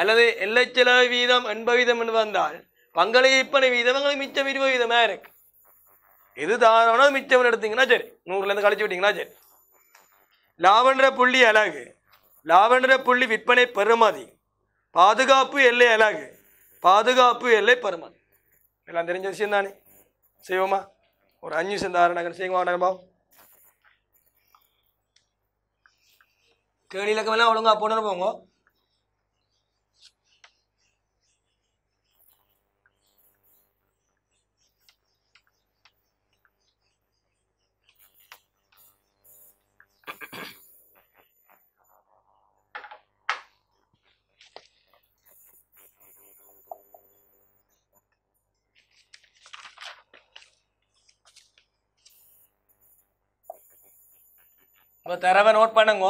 அல்லது எல்லை செலவு வீதம் எண்பது வீதம் என்று வந்தால் பங்களி விற்பனை வீதம் எங்களுக்கு மிச்சம் இருபது வீதமாக இருக்கு எது தாராளம் மிச்சம் எடுத்தீங்கன்னா சரி நூறுலேருந்து கழிச்சு விட்டீங்கன்னா சரி லாவண்ட புள்ளி அழகு லாவண்ட புள்ளி விற்பனை பெருமாதி பாதுகாப்பு எல்லை அழகு பாதுகாப்பு எல்லை பெருமாதி எல்லாம் தெரிஞ்ச விஷயம் தானே செய்வோமா ஒரு அஞ்சு செந்தாறு நகர் செய்வோம் நகர்பாவும் கேள்வி இலக்கமெல்லாம் ஒழுங்காக போனோம் போங்க உங்கள் தரவை நோட் பண்ணுங்க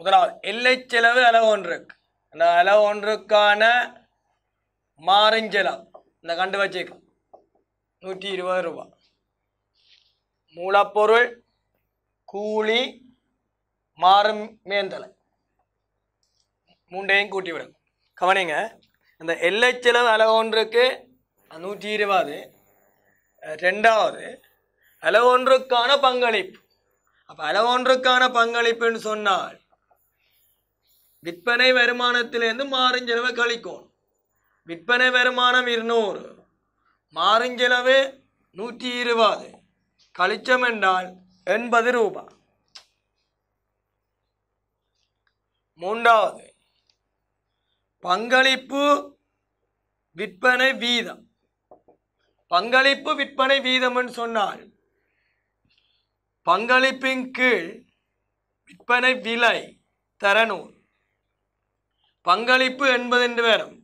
முதலாவது எல்லை செலவு அளவு ஒன்றுக்கு அந்த அளவு ஒன்றுக்கான மாறிஞ்செலவு இந்த கண்டு வச்சுக்க நூற்றி இருபது ரூபா மூலப்பொருள் கூலி மாறும் மேந்தலை மூண்டையும் கூட்டி விடும் கவனிங்க இந்த எல்லை செலவு அளவு ஒன்றுக்கு நூற்றி இருபது ரெண்டாவது அளவொன்றுக்கான பங்களிப்பு அப்போ அளவொன்றுக்கான பங்களிப்புன்னு சொன்னால் விற்பனை வருமானத்திலிருந்து மாறுஞ்செலவை கழிக்கும் விற்பனை வருமானம் இருநூறு மாறுஞ்செலவு நூற்றி இருபது கழிச்சம் என்றால் எண்பது ரூபாய் மூன்றாவது பங்களிப்பு விற்பனை வீதம் பங்களிப்பு விற்பனை வீதம்னு சொன்னால் பங்களிப்பின் கீழ் விற்பனை விலை தரநூறு பங்களிப்பு எண்பது ரெண்டு பேரும்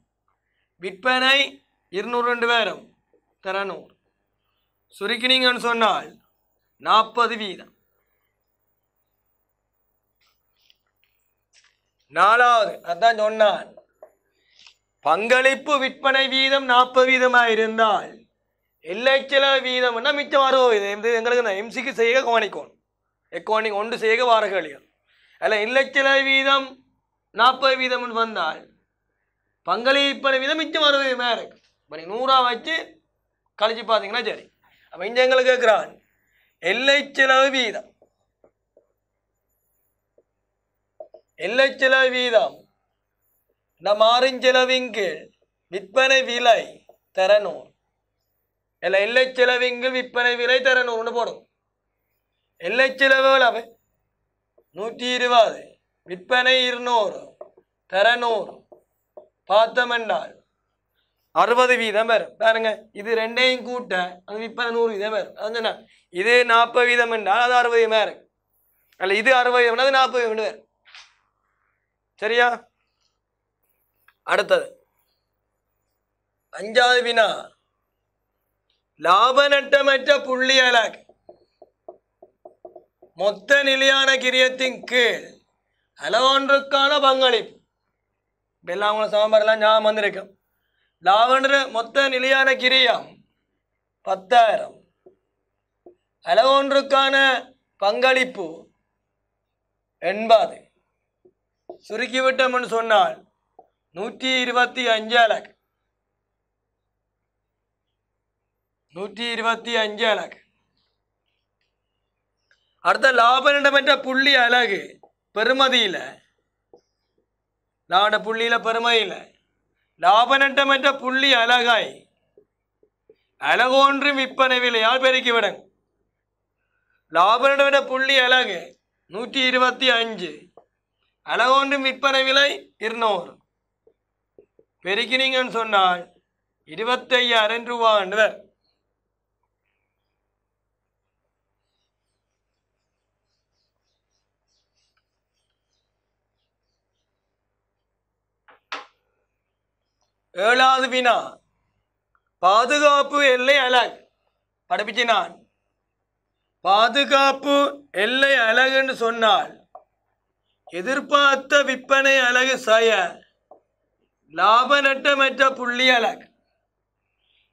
விற்பனை இருநூறு ரெண்டு பேரும் திறநூறு சுருக்கினீங்கன்னு சொன்னால் நாற்பது வீதம் நாலாவது அதான் சொன்னால் பங்களிப்பு விற்பனை வீதம் நாற்பது வீதமாக இருந்தால் எல்லை வீதம் என்ன மிச்சம் வரோ இது எங்களுக்கு இந்த எம்சிக்கு செய்ய கவனிக்கணும் எக்கோனிங் ஒன்று செய்ய வாரகளிகள் அதில் இல்லை சில வீதம் நாற்பது வீதம் வந்தால் பங்களிப்பனை வீதம் மிச்சம் அறுபது மேலே இப்போ நூறா வச்சு கழிச்சு பார்த்தீங்கன்னா சரி அப்போ இங்கே எங்களை கேட்குறான் எல்லை செலவு வீதம் எல்லை செலவு வீதம் இந்த ஆறிஞ்செலவின் கீழ் விற்பனை விலை தரணும் இல்லை எல்லை செலவிங்கு விற்பனை விலை தரணும்னு போடும் எல்லை செலவு அளவு நூற்றி இருபது விற்பனை இருநூறு தரநூறு பார்த்தமென்றால் அறுபது வீதம் வரும் பாருங்க இது ரெண்டையும் கூட்ட அது விற்பனை நூறு வீதம் வரும் அதுனா இது நாற்பது வீதம் என்றால் அது அறுபது வீதமாக இருக்கு அல்ல இது அறுபது வீதம் அது நாற்பது வீதம் வரும் சரியா அடுத்தது அஞ்சாவது வினா லாப நட்டமற்ற புள்ளி அலக் மொத்த நிலையான கிரியத்தின் கீழ் ஹலோன்றுக்கான பங்களிப்பு இப்படிலாம் அவங்கள சமம்பரெல்லாம் ஞாபகம் வந்திருக்கும் லாவன்று மொத்த நிலையான கிரியம் பத்தாயிரம் அளவொன்றுக்கான பங்களிப்பு எண்பது சுருக்கிவிட்டோம்னு சொன்னால் நூற்றி இருபத்தி அஞ்சு அலக் நூற்றி இருபத்தி அஞ்சு அலக் அடுத்த லாபம் என்ற புள்ளி அழகு பெருமதியில் நாட புள்ளியில் பெருமையில் லாபநட்டம் லாபனட்டமற்ற புள்ளி அழகாய் அழகோன்றும் விற்பனை விலையால் பெருக்கி லாபநட்டம் என்ற புள்ளி அழகு நூற்றி இருபத்தி அஞ்சு அழகோன்றும் விற்பனை விலை இருநூறு பெருக்கினீங்கன்னு சொன்னால் இருபத்தையாயிரம் ரூபான்றவர் ஏழாவது வினா பாதுகாப்பு எல்லை அழகு நான் பாதுகாப்பு எல்லை அழகுன்னு சொன்னால் எதிர்பார்த்த விற்பனை அழகு சய லாப நட்டமற்ற புள்ளி அழகு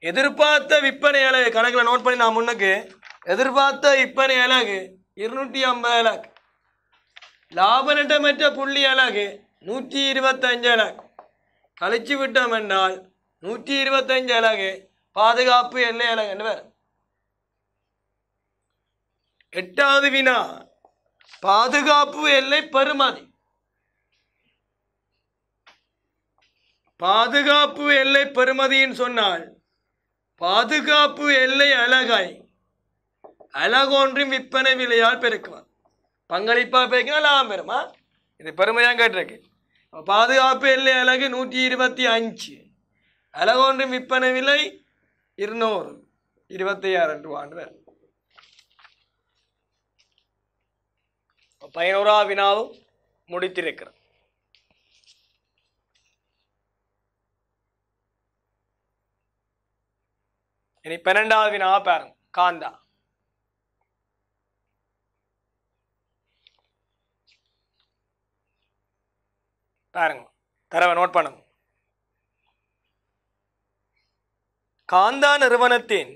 எதிர்பார்த்த விற்பனை அழகு கணக்கில் நோட் பண்ணி நான் முன்னுக்கு எதிர்பார்த்த விற்பனை அழகு இருநூற்றி ஐம்பது அழகு லாப நட்டமற்ற புள்ளி அழகு நூற்றி இருபத்தஞ்சு அழகு கழிச்சு விட்டோம் என்றால் நூற்றி இருபத்தஞ்சு அலகு பாதுகாப்பு எல்லை அலகு என்ன எட்டாவது வினா பாதுகாப்பு எல்லை பருமதி பாதுகாப்பு எல்லை பருமதின்னு சொன்னால் பாதுகாப்பு எல்லை அழகாய் அழகொன்றும் விற்பனை விலையால் பெருக்குவான் பங்களிப்பாக பெருக்கினா லாபம் பெறுமா இது பெருமையாக கேட்டிருக்கு பாதுகாப்பு எல்லை அலகு நூற்றி இருபத்தி அஞ்சு அலகொன்றும் விற்பனை விலை இருநூறு இருபத்தையாயிரம் ரூபான்னு பதினோரா வினாவும் முடித்திருக்கிறோம் இனி பன்னெண்டாவது வினாவை பாருங்க காந்தா பாருங்க தரவை நோட் பண்ணுங்க காந்தா நிறுவனத்தின்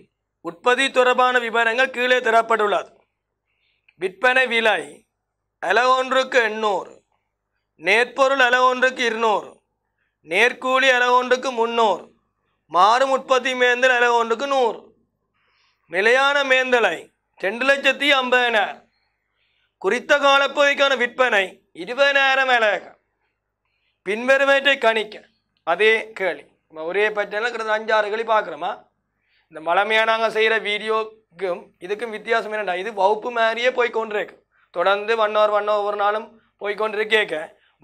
உற்பத்தி தொடர்பான விவரங்கள் கீழே தரப்பட்டுள்ளது விற்பனை விலை அலகொன்றுக்கு எண்ணூறு நேர்பொருள் அலகொன்றுக்கு இருநூறு நேர்கூலி அலகொன்றுக்கு முந்நூறு மாறும் உற்பத்தி மேந்தல் அலகொன்றுக்கு நூறு நிலையான மேந்தலை ரெண்டு லட்சத்தி ஐம்பதினாயிரம் குறித்த காலப்பகுதிக்கான விற்பனை இருபதனாயிரம் அலகு பின்வருவற்றை கணிக்க அதே கேள்வி நம்ம ஒரே பற்றியெல்லாம் கிட்ட அஞ்சாறு கேள்வி பார்க்குறோமா இந்த மழமையாக நாங்கள் செய்கிற வீடியோக்கும் இதுக்கும் வித்தியாசம் என்னென்னா இது வகுப்பு மாதிரியே போய் கொண்டிருக்கு தொடர்ந்து ஒன் ஹவர் ஒன் ஹவர் ஒவ்வொரு நாளும் போய் கொண்டிருக்கேக்க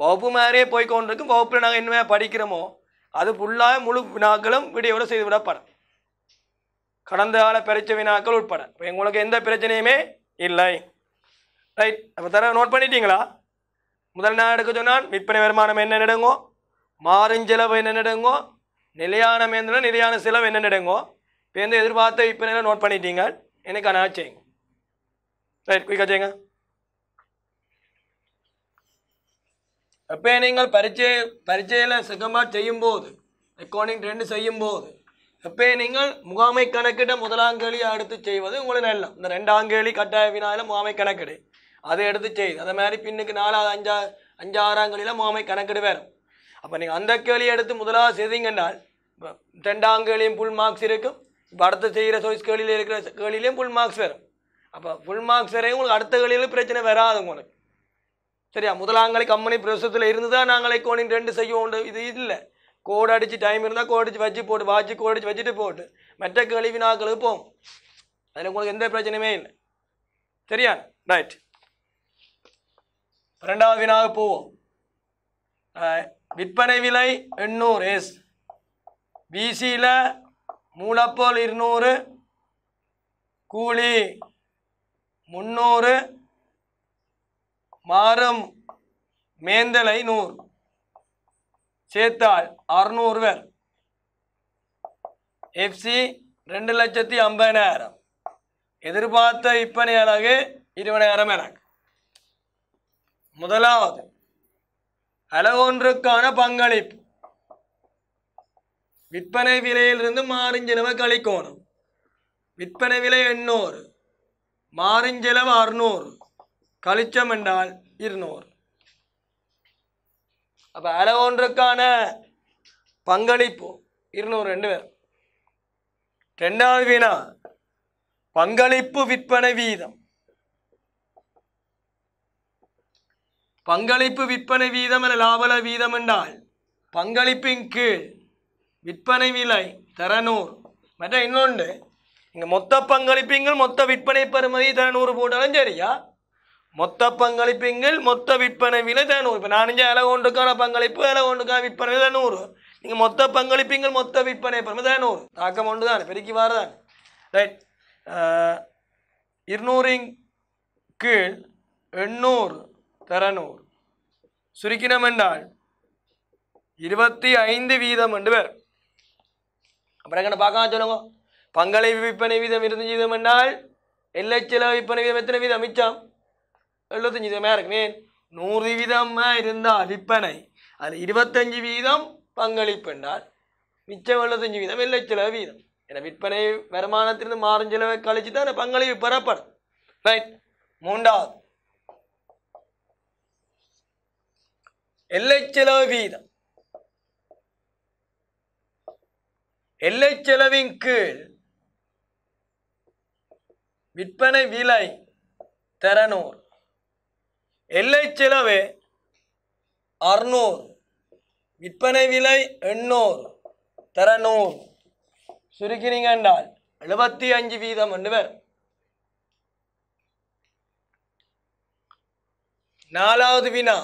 வகுப்பு மாதிரியே போய் கொண்டிருக்கும் வகுப்பில் நாங்கள் இன்னுமே படிக்கிறோமோ அது ஃபுல்லாக முழு வினாக்களும் வீடியோட செய்து விடப்படும் கடந்த கால பிரச்சனை வினாக்கள் உட்பட இப்போ எங்களுக்கு எந்த பிரச்சனையுமே இல்லை ரைட் அப்போ தர நோட் பண்ணிட்டீங்களா முதல் நான் எடுக்க சொன்னால் விற்பனை வருமானம் என்ன நடுங்கோ மாறும் செலவு என்ன நடுங்கோ நிலையான மேந்திரம் நிலையான செலவு என்ன நடுங்கோ இப்போ எந்த எதிர்பார்த்த விற்பனை நோட் பண்ணிட்டீங்க எனக்கு ஆனால் செய்யுங்க ரைட் குயிக்கா செய்யுங்க எப்போ நீங்கள் பரிச்சய பரிச்சையில் சுகமாக செய்யும்போது ரெக்கார்டிங் ரெண்டு செய்யும்போது எப்போ நீங்கள் முகாமை கணக்கிட முதலாங்கேலி அடுத்து செய்வது உங்களுக்கு நல்ல இந்த ரெண்டாங்கேலி கட்டாய வினாயில் முகாமை கணக்கிடு அதை எடுத்து செய்து அதை மாதிரி பின்னுக்கு நாலாவது அஞ்சா அஞ்சாறாங்களில் மாமை கணக்கெடுவார் அப்போ நீங்கள் அந்த கேள்வியை எடுத்து முதலாவது செய்தீங்கன்னால் இப்போ ரெண்டாம் கேள்வியும் ஃபுல் மார்க்ஸ் இருக்கும் இப்போ அடுத்த செய்கிற சோய்ஸ் கேள்வியில் இருக்கிற கேள்வியிலையும் ஃபுல் மார்க்ஸ் வரும் அப்போ ஃபுல் மார்க்ஸ் வரையும் உங்களுக்கு அடுத்த கேள்வியிலும் பிரச்சனை வராது உங்களுக்கு சரியா முதலாங்களை கம்பெனி பிரசத்தில் இருந்து தான் நாங்களே கோணின் ரெண்டு செய்வோம் இது இல்லை கோடு அடித்து டைம் இருந்தால் கோடு அடித்து வச்சு போட்டு வாட்சி கோடு அடித்து வச்சுட்டு போட்டு மற்ற கேள்வி நாக்களுக்கு போகும் அதில் உங்களுக்கு எந்த பிரச்சனையுமே இல்லை சரியா ரைட் ரெண்டாவது வினாக போவோம் விற்பனை விலை எண்ணூறு எஸ் பிசியில் மூலப்போல் இருநூறு கூலி முந்நூறு மாறும் மேந்தலை நூறு சேர்த்தால் அறுநூறு பேர் எஃப்சி ரெண்டு லட்சத்தி ஐம்பதாயிரம் எதிர்பார்த்த விற்பனை அழகு இருபதாயிரம் எனக்கு முதலாவது அளவொன்றுக்கான பங்களிப்பு விற்பனை விலையிலிருந்து மாறிஞ்செலவை கழிக்கோணும் விற்பனை விலை எண்ணூறு மாறிஞ்செலவு அறுநூறு கழிச்சம் என்றால் இருநூறு அப்போ அளவொன்றுக்கான பங்களிப்பு இருநூறு ரெண்டு பேர் ரெண்டாவது வீணா பங்களிப்பு விற்பனை வீதம் பங்களிப்பு விற்பனை வீதம் என லாபல வீதம் என்றால் பங்களிப்பின் கீழ் விற்பனை விலை தரநூறு மற்ற இன்னொன்று இங்கே மொத்த பங்களிப்பீங்கள் மொத்த விற்பனை பெறுமதி தரநூறு போட்டாலும் சரியா மொத்த பங்களிப்பீங்கள் மொத்த விற்பனை விலை தரநூறு இப்போ நாலஞ்சு இலை கொண்டுக்கான பங்களிப்பு இலை கொண்டுக்கான விற்பனை தரநூறு நீங்கள் மொத்த பங்களிப்பீங்கள் மொத்த விற்பனை பெறுமதி தரநூறு தாக்கம் ஒன்று தானே பெருக்கி வாரதானே ரைட் இருநூறின் கீழ் எண்ணூறு சுருக்கினம் என்றால் இருபத்தி ஐந்து வீதம் என்று பேர் அப்புறம் எங்கே பார்க்க சொல்லுங்க பங்களை விற்பனை வீதம் இருபத்தஞ்சு வீதம் என்றால் எல்லச்சல விற்பனை வீதம் எத்தனை வீதம் மிச்சம் எழுபத்தஞ்சு வீதமாக இருக்குமே நூறு வீதமாக இருந்தால் விற்பனை அது இருபத்தஞ்சு வீதம் பங்களிப்பு என்றால் மிச்சம் எழுபத்தஞ்சு வீதம் எல்லச்செலவு வீதம் ஏன்னா விற்பனை வருமானத்திலிருந்து மாறும் செலவை கழிச்சு தான் பங்களிப்பு பெறப்படும் ரைட் மூன்றாவது எல்லை செலவு வீதம் எல்லை செலவின் கீழ் விற்பனை விலை தரநூறு எல்லை செலவு அறுநூறு விற்பனை விலை எண்ணூறு தரநூறு சுருக்கிறீங்க என்றால் எழுபத்தி அஞ்சு வீதம் என்று நாலாவது வினா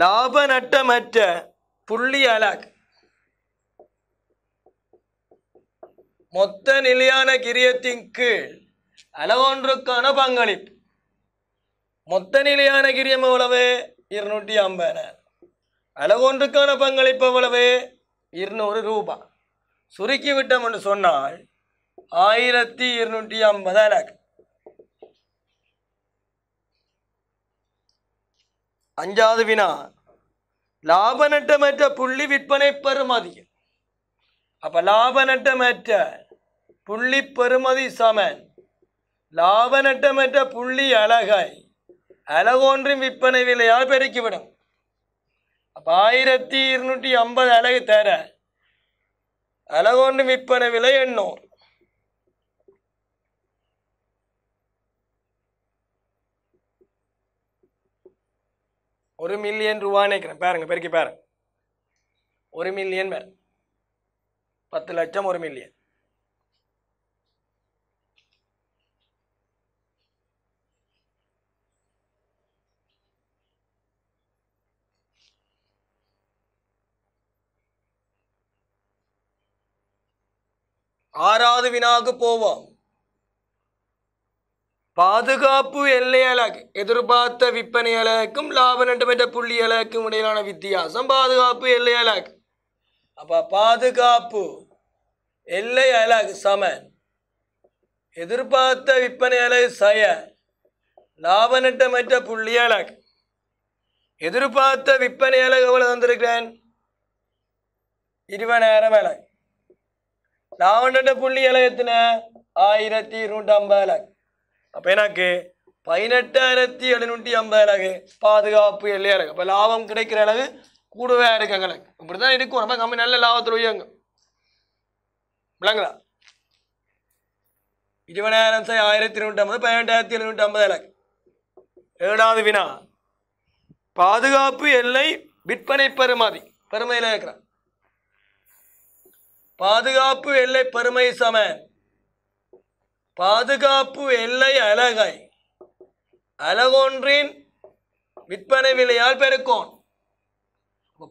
லாப நட்டமற்ற புள்ளி அலாக் மொத்த நிலையான கிரியத்தின் கீழ் அளவொன்றுக்கான பங்களிப்பு மொத்த நிலையான கிரியம் எவ்வளவு இருநூற்றி ஐம்பதாயிரம் அளவொன்றுக்கான பங்களிப்பு எவ்வளவு இருநூறு ரூபாய் சுருக்கி என்று சொன்னால் ஆயிரத்தி இருநூற்றி ஐம்பது அஞ்சாவது வினா லாப நட்டமற்ற புள்ளி விற்பனை பெறுமதி அப்ப நட்டமற்ற புள்ளி பெறுமதி சமன் லாப நட்டமற்ற புள்ளி அழகாய் அழகொன்றும் விற்பனை விலையால் பெருக்கிவிடும் அப்போ ஆயிரத்தி இருநூற்றி ஐம்பது அழகு தர அழகொன்றும் விற்பனை விலை எண்ணூறு ஒரு மில்லியன் ரூபான்னு நினைக்கிறேன் பாருங்க பெருக்கி பாருங்க ஒரு மில்லியன் பேர் பத்து லட்சம் ஒரு மில்லியன் ஆறாவது வினாவுக்கு போவோம் பாதுகாப்பு எல்லை எல்லையலகு எதிர்பார்த்த விற்பனை அலகுக்கும் லாப நட்டம் என்ற புள்ளி அலகுக்கும் இடையிலான வித்தியாசம் பாதுகாப்பு எல்லை அலகு அப்ப பாதுகாப்பு எல்லை அலகு சம எதிர்பார்த்த விற்பனை அலகு சய லாப நட்டமற்ற புள்ளி அலகு எதிர்பார்த்த விற்பனை அலகு எவ்வளவு தந்திருக்கிறேன் இருபதாயிரம் அலகு லாப நட்ட புள்ளி அலகு ஆயிரத்தி இருநூற்றி ஐம்பது அலகு அப்போ எனக்கு பதினெட்டாயிரத்தி எழுநூற்றி ஐம்பது அழகு பாதுகாப்பு எல்லையாக இருக்குது அப்போ லாபம் கிடைக்கிற அழகு கூடவே இருக்கு எங்களுக்கு இப்படி இருக்கும் ரொம்ப கம்மி நல்ல லாபத்தில் உயங்க விளங்குதா இருபதாயிரம் சார் ஆயிரத்தி இருநூற்றி ஐம்பது பதினெட்டாயிரத்தி எழுநூற்றி ஐம்பது இலக்கு ஏழாவது வினா பாதுகாப்பு எல்லை விற்பனை பெருமதி பெருமையில் இருக்கிறான் பாதுகாப்பு எல்லை பெருமை சமன் பாதுகாப்பு எல்லை அலகை அழகொன்றின் விற்பனை விலையால் பெருக்கோன்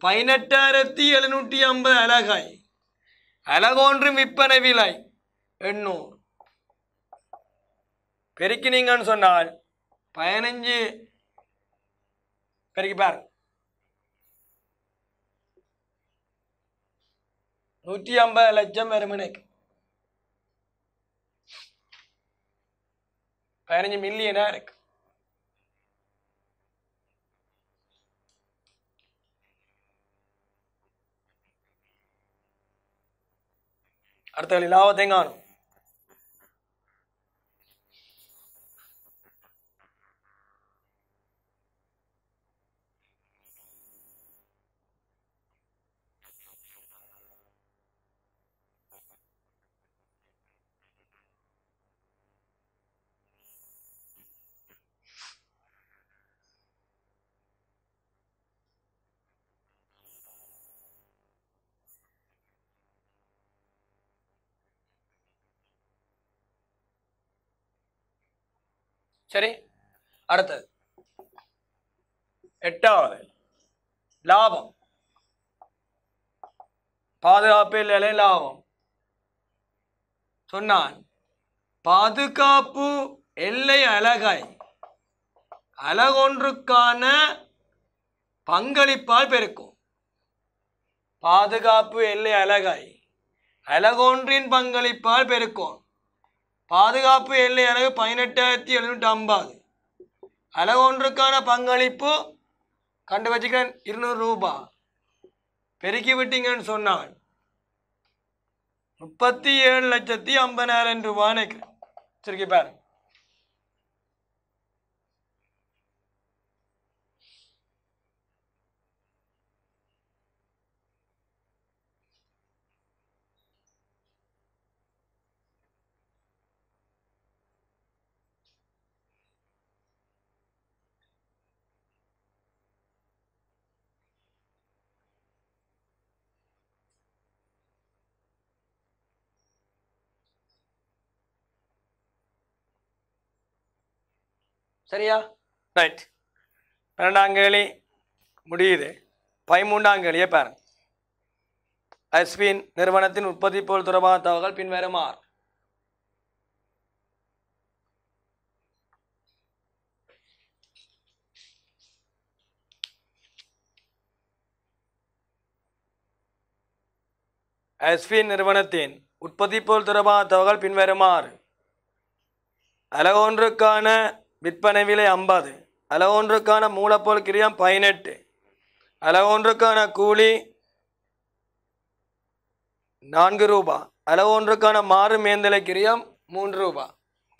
பதினெட்டாயிரத்தி எழுநூற்றி ஐம்பது அலகை அலகொன்றின் விற்பனை விலை எண்ணூறு பெருக்கினீங்கன்னு சொன்னால் பதினஞ்சு பெருக்கி பாரு நூற்றி ஐம்பது லட்சம் வெறுமனைக்கு பதினஞ்சு மில்லியனா இருக்கு அடுத்த லாபத்தை காணும் சரி அடுத்தது எட்டாவது லாபம் பாதுகாப்பு இல்லை லாபம் சொன்னான் பாதுகாப்பு எல்லை அழகாய் அழகொன்றுக்கான பங்களிப்பால் பெருக்கும் பாதுகாப்பு எல்லை அழகாய் அழகொன்றின் பங்களிப்பால் பெருக்கும் பாதுகாப்பு எல்லை அலகு பதினெட்டாயிரத்தி எழுநூற்றி ஐம்பது அலகு ஒன்றுக்கான பங்களிப்பு கண்டு வச்சுக்கிறேன் இருநூறு ரூபா பெருக்கி விட்டீங்கன்னு சொன்னால் முப்பத்தி ஏழு லட்சத்தி ஐம்பதாயிரம் ரூபான்னு நினைக்கிறேன் சரிக்கு பாருங்க சரியா ரைட் பன்னெண்டாம் கேள்வி முடியுது பதிமூன்றாம் கேள்வியை பாருங்க அஸ்வின் நிறுவனத்தின் உற்பத்தி போல் தொடர்பான தகவல் பின்வருமாறு அஸ்வின் நிறுவனத்தின் உற்பத்தி பொருள் தொடர்பான தகவல் பின்வருமாறு அலகொன்றுக்கான விற்பனை விலை ஐம்பது அலவொன்றுக்கான மூலப்பொருள் கிரியம் பதினெட்டு அளவு கூலி நான்கு ரூபா அளவு மாறு மேந்தலை கிரியம் மூன்று ரூபா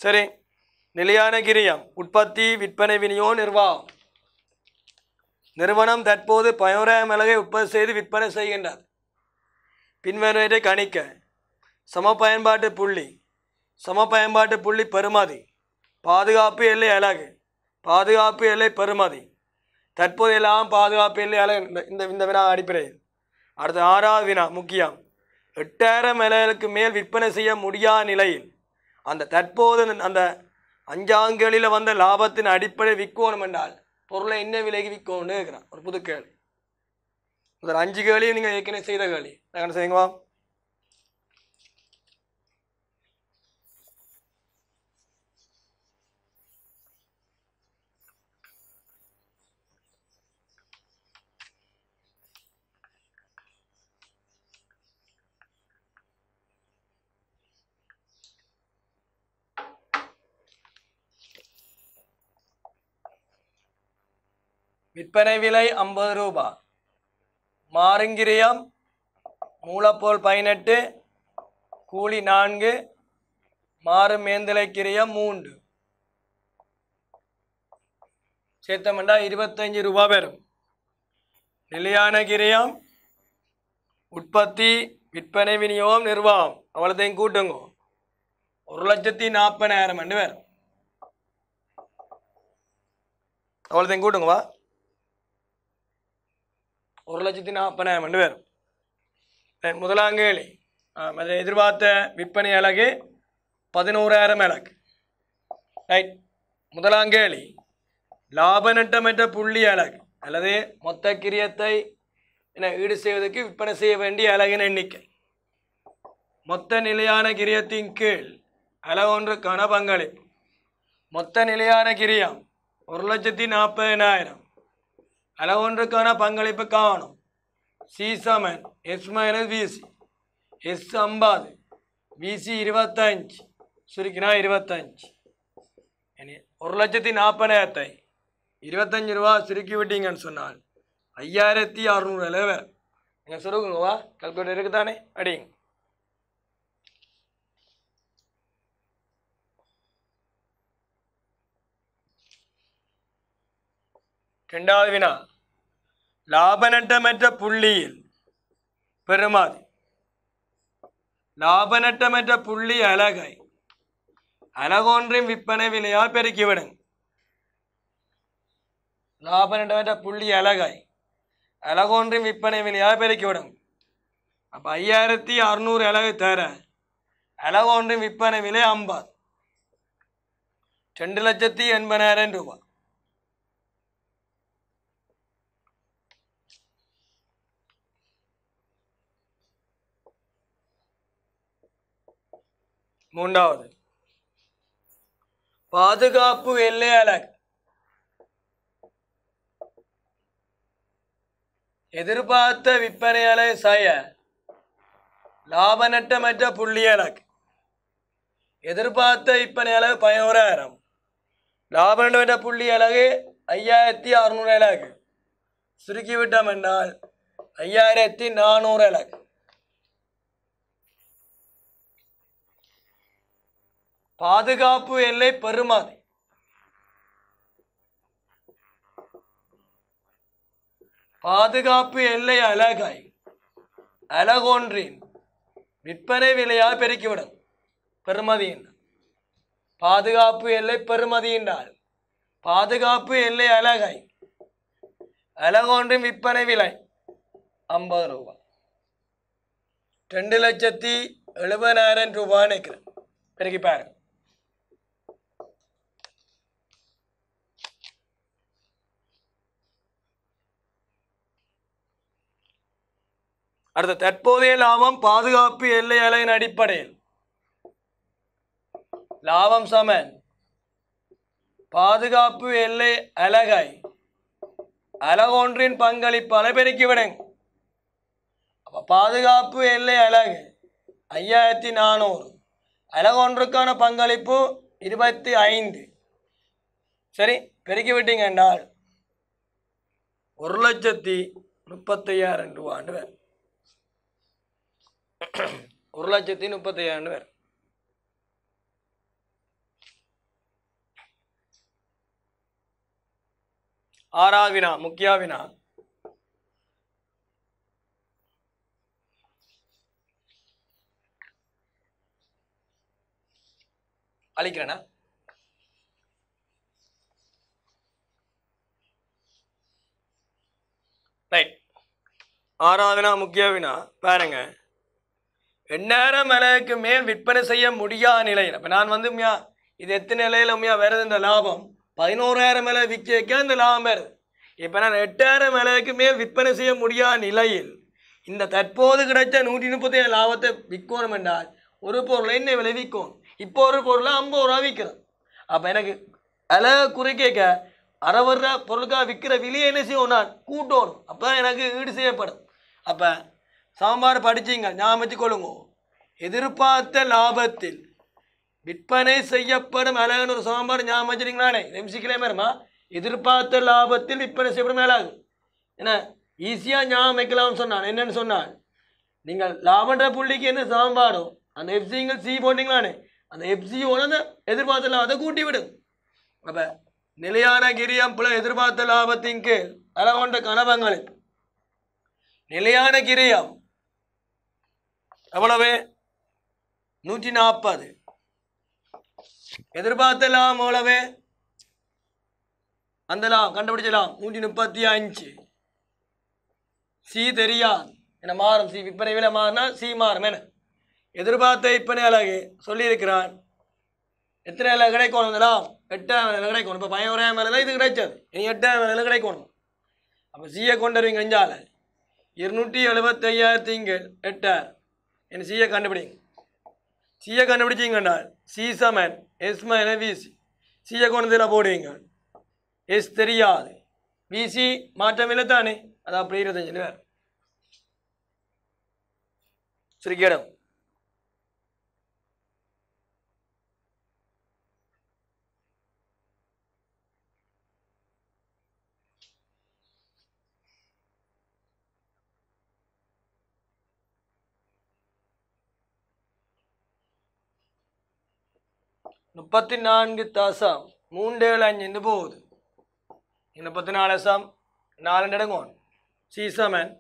சரி நிலையான கிரியம் உற்பத்தி விற்பனை விநியோ நிர்வாகம் நிறுவனம் தற்போது பதினோராயிரம் மிளகை உற்பத்தி செய்து விற்பனை செய்கின்றார் பின்வருவதை கணிக்க சம பயன்பாட்டு புள்ளி சம பயன்பாட்டு புள்ளி பெருமாதி பாதுகாப்பு எல்லை அழகு பாதுகாப்பு எல்லை பெருமதி தற்போது எல்லாம் பாதுகாப்பு எல்லை அழகு இந்த இந்த வினா அடிப்படையில் அடுத்து ஆறாவது வினா முக்கியம் எட்டாயிரம் இலைகளுக்கு மேல் விற்பனை செய்ய முடியாத நிலையில் அந்த தற்போது அந்த அஞ்சாங்கலில் வந்த லாபத்தின் அடிப்படை விற்கணும் என்றால் பொருளை என்ன விலைக்கு விற்கணும்னு இருக்கிறான் ஒரு புது கேள்வி முதல் அஞ்சு கேள்வியும் நீங்கள் ஏற்கனவே செய்த கேள்வி என்ன செய்யுங்க விற்பனை விலை ஐம்பது ரூபா மாருங்கிரியம் மூலப்போல் பதினெட்டு கூலி நான்கு மாறு மேந்திலைக்கிரியம் மூன்று சேர்த்தமெண்டா இருபத்தஞ்சு ரூபா பெறும் நிலையான கிரியம் உற்பத்தி விற்பனை விநியோகம் நிர்வாகம் அவ்வளோத்தையும் கூட்டுங்க ஒரு லட்சத்தி நாற்பதாயிரம் ரெண்டு பேர் அவ்வளோத்தையும் கூட்டுங்க வா ஒரு லட்சத்தி நாற்பதாயிரம் ரெண்டு பேரும் முதலாம் கேள்வி எதிர்பார்த்த விற்பனை அழகு பதினோராயிரம் அழகு ரைட் முதலாம் லாப நட்டமற்ற புள்ளி அழகு அல்லது மொத்த கிரியத்தை என்ன ஈடு செய்வதற்கு விற்பனை செய்ய வேண்டிய அழகின் எண்ணிக்கை மொத்த நிலையான கிரியத்தின் கீழ் அளவொன்றுக்கான பங்களிப்பு மொத்த நிலையான கிரியம் ஒரு லட்சத்தி நாற்பதனாயிரம் அதில் ஒன்றுக்கான பங்களிப்பு காணும் சி சமன் எஸ் மைனஸ் விசி எஸ் ஐம்பது விசி இருபத்தஞ்சு சுருக்கினா இருபத்தஞ்சு ஒரு லட்சத்தி நாற்பதாயிரத்தை இருபத்தஞ்சு ரூபா சுருக்கி விட்டீங்கன்னு சொன்னால் ஐயாயிரத்தி அறநூறு அளவு நீங்கள் சுருக்குங்கவா கல்குலேட்டர் தானே அடிங்க ரெண்டாவது வினா லாபநட்டமற்ற புள்ளியில் பெருமாதி லாபநட்டமற்ற புள்ளி அழகை அழகொன்றின் விற்பனை விலையால் பெருக்கிவிடும் லாபநட்டமற்ற புள்ளி அழகை அழகொன்றின் விற்பனை விலையால் பெருக்கிவிடும் அப்போ ஐயாயிரத்தி அறுநூறு அழகு தர அழகொன்றின் விற்பனை விலை ஐம்பது ரெண்டு லட்சத்தி எண்பதாயிரம் ரூபாய் மூன்றாவது பாதுகாப்பு எல்லை அலகு எதிர்பார்த்த விற்பனைகளை செய்ய லாப நட்டமற்ற புள்ளி அலகு எதிர்பார்த்த விற்பனை அலகு பதினோராயிரம் லாப நட்டமற்ற புள்ளி அலகு ஐயாயிரத்தி அறுநூறு அலகு சுருக்கிவிட்டோம் என்றால் ஐயாயிரத்தி நானூறு அலகு பாதுகாப்பு எல்லை பெருமாதை பாதுகாப்பு எல்லை அழகாய் அழகொன்றின் விற்பனை விலையால் பெருக்கிவிடும் பெருமதி என்றால் பாதுகாப்பு எல்லை பெருமதி என்றால் பாதுகாப்பு எல்லை அழகாய் அழகொன்றின் விற்பனை விலை ஐம்பது ரூபாய் ரெண்டு லட்சத்தி எழுபதாயிரம் ரூபான்னு இருக்கிறேன் பெருக்கி பாருங்க அடுத்த தற்போதைய லாபம் பாதுகாப்பு எல்லை அலையின் அடிப்படையில் லாபம் சமன் பாதுகாப்பு எல்லை அலகை அலகொன்றின் பங்களிப்பான பெருக்கிவிடுங்க அப்போ பாதுகாப்பு எல்லை அலகு ஐயாயிரத்தி நானூறு அலகொன்றுக்கான பங்களிப்பு இருபத்தி ஐந்து சரி பெருக்கி விட்டீங்க என்றால் ஒரு லட்சத்தி முப்பத்தையாயிரம் ரூபாண்டு ஒரு லட்சத்தி முப்பத்தையாயிரம் பேர் ஆறாவினா முக்கியாவினா அழிக்கிறேனா ரைட் ஆறாவதுனா முக்கியவினா வினா பாருங்க எண்ணாயிரம் விலைக்கு மேல் விற்பனை செய்ய முடியாத நிலையில் இப்போ நான் வந்து மியா இது எத்தனை நிலையில் மியா வருது இந்த லாபம் பதினோராயிரம் விலை விற்க இந்த லாபம் வருது இப்போ நான் எட்டாயிரம் விலைக்கு மேல் விற்பனை செய்ய முடியாத நிலையில் இந்த தற்போது கிடைத்த நூற்றி முப்பத்தி ஏழு லாபத்தை விற்கணும் என்றால் ஒரு பொருளை என்ன விலை விற்கும் இப்போ ஒரு பொருளை ஐம்பது ரூபா விற்கிறோம் அப்போ எனக்கு விலை குறைக்க அறுபது ரூபா பொருளுக்காக விற்கிற விலையை என்ன செய்வோம் நான் கூட்டணும் அப்போ எனக்கு ஈடு செய்யப்படும் அப்போ சாம்பார் படிச்சிங்க வச்சு கொள்ளுங்க எதிர்பார்த்த லாபத்தில் விற்பனை செய்யப்படும் அழகுன்னு ஒரு சாம்பார் ஞாபகம் வச்சுருங்களானே நிமிஷிக்கலே மேருமா எதிர்பார்த்த லாபத்தில் விற்பனை செய்யப்படும் அழகு என்ன ஈஸியாக ஞாபகம் வைக்கலாம்னு சொன்னான் என்னன்னு சொன்னான் நீங்கள் லாபன்ற புள்ளிக்கு என்ன சாம்பாரோ அந்த எஃப்சிங்கள் சி போட்டிங்களானே அந்த எஃப்சியோட அந்த எதிர்பார்த்த லாபத்தை கூட்டி விடும் அப்போ நிலையான கிரியம் புல எதிர்பார்த்த லாபத்தின் கீழ் அளவொன்ற கனவங்களில் நிலையான கிரியம் எவ்வளவு நூற்றி நாற்பது எதிர்பார்த்தலாம் எவ்வளவு அந்தலாம் கண்டுபிடிச்சலாம் நூற்றி முப்பத்தி அஞ்சு சி தெரியாது என்ன மாறும் சி விற்பனைவில் மாறினா சி மாறும் என்ன எதிர்பார்த்த விற்பனை அழகு சொல்லியிருக்கிறான் எத்தனை வேலை கிடைக்கணும் இதெல்லாம் எட்டாம் வேலை கிடைக்கணும் இப்போ பதினோராயிரம் வேலை இது கிடைச்சது இனி எட்டாம் வேலை கிடைக்கணும் அப்போ சிஏ கொண்டு வருவீங்க அஞ்சால் இருநூற்றி எழுபத்தையாயிரத்தி இங்கே எட்டாயிரம் என்ன சியை கண்டுபிடிங்க சியை கண்டுபிடிச்சிங்கன்னா சி சமன் எஸ் மைனஸ் விசி சியை கொண்டதில் போடுவீங்க எஸ் தெரியாது விசி மாற்றம் இல்லை தானே அதான் அப்படி இருபத்தஞ்சு வேறு சரி கேடம் முப்பத்தி நான்கு தாசாம் மூன்றேழு அஞ்சு போகுது முப்பத்தி நாலு சாம் நாலண்டடங்கோன் சீசமன்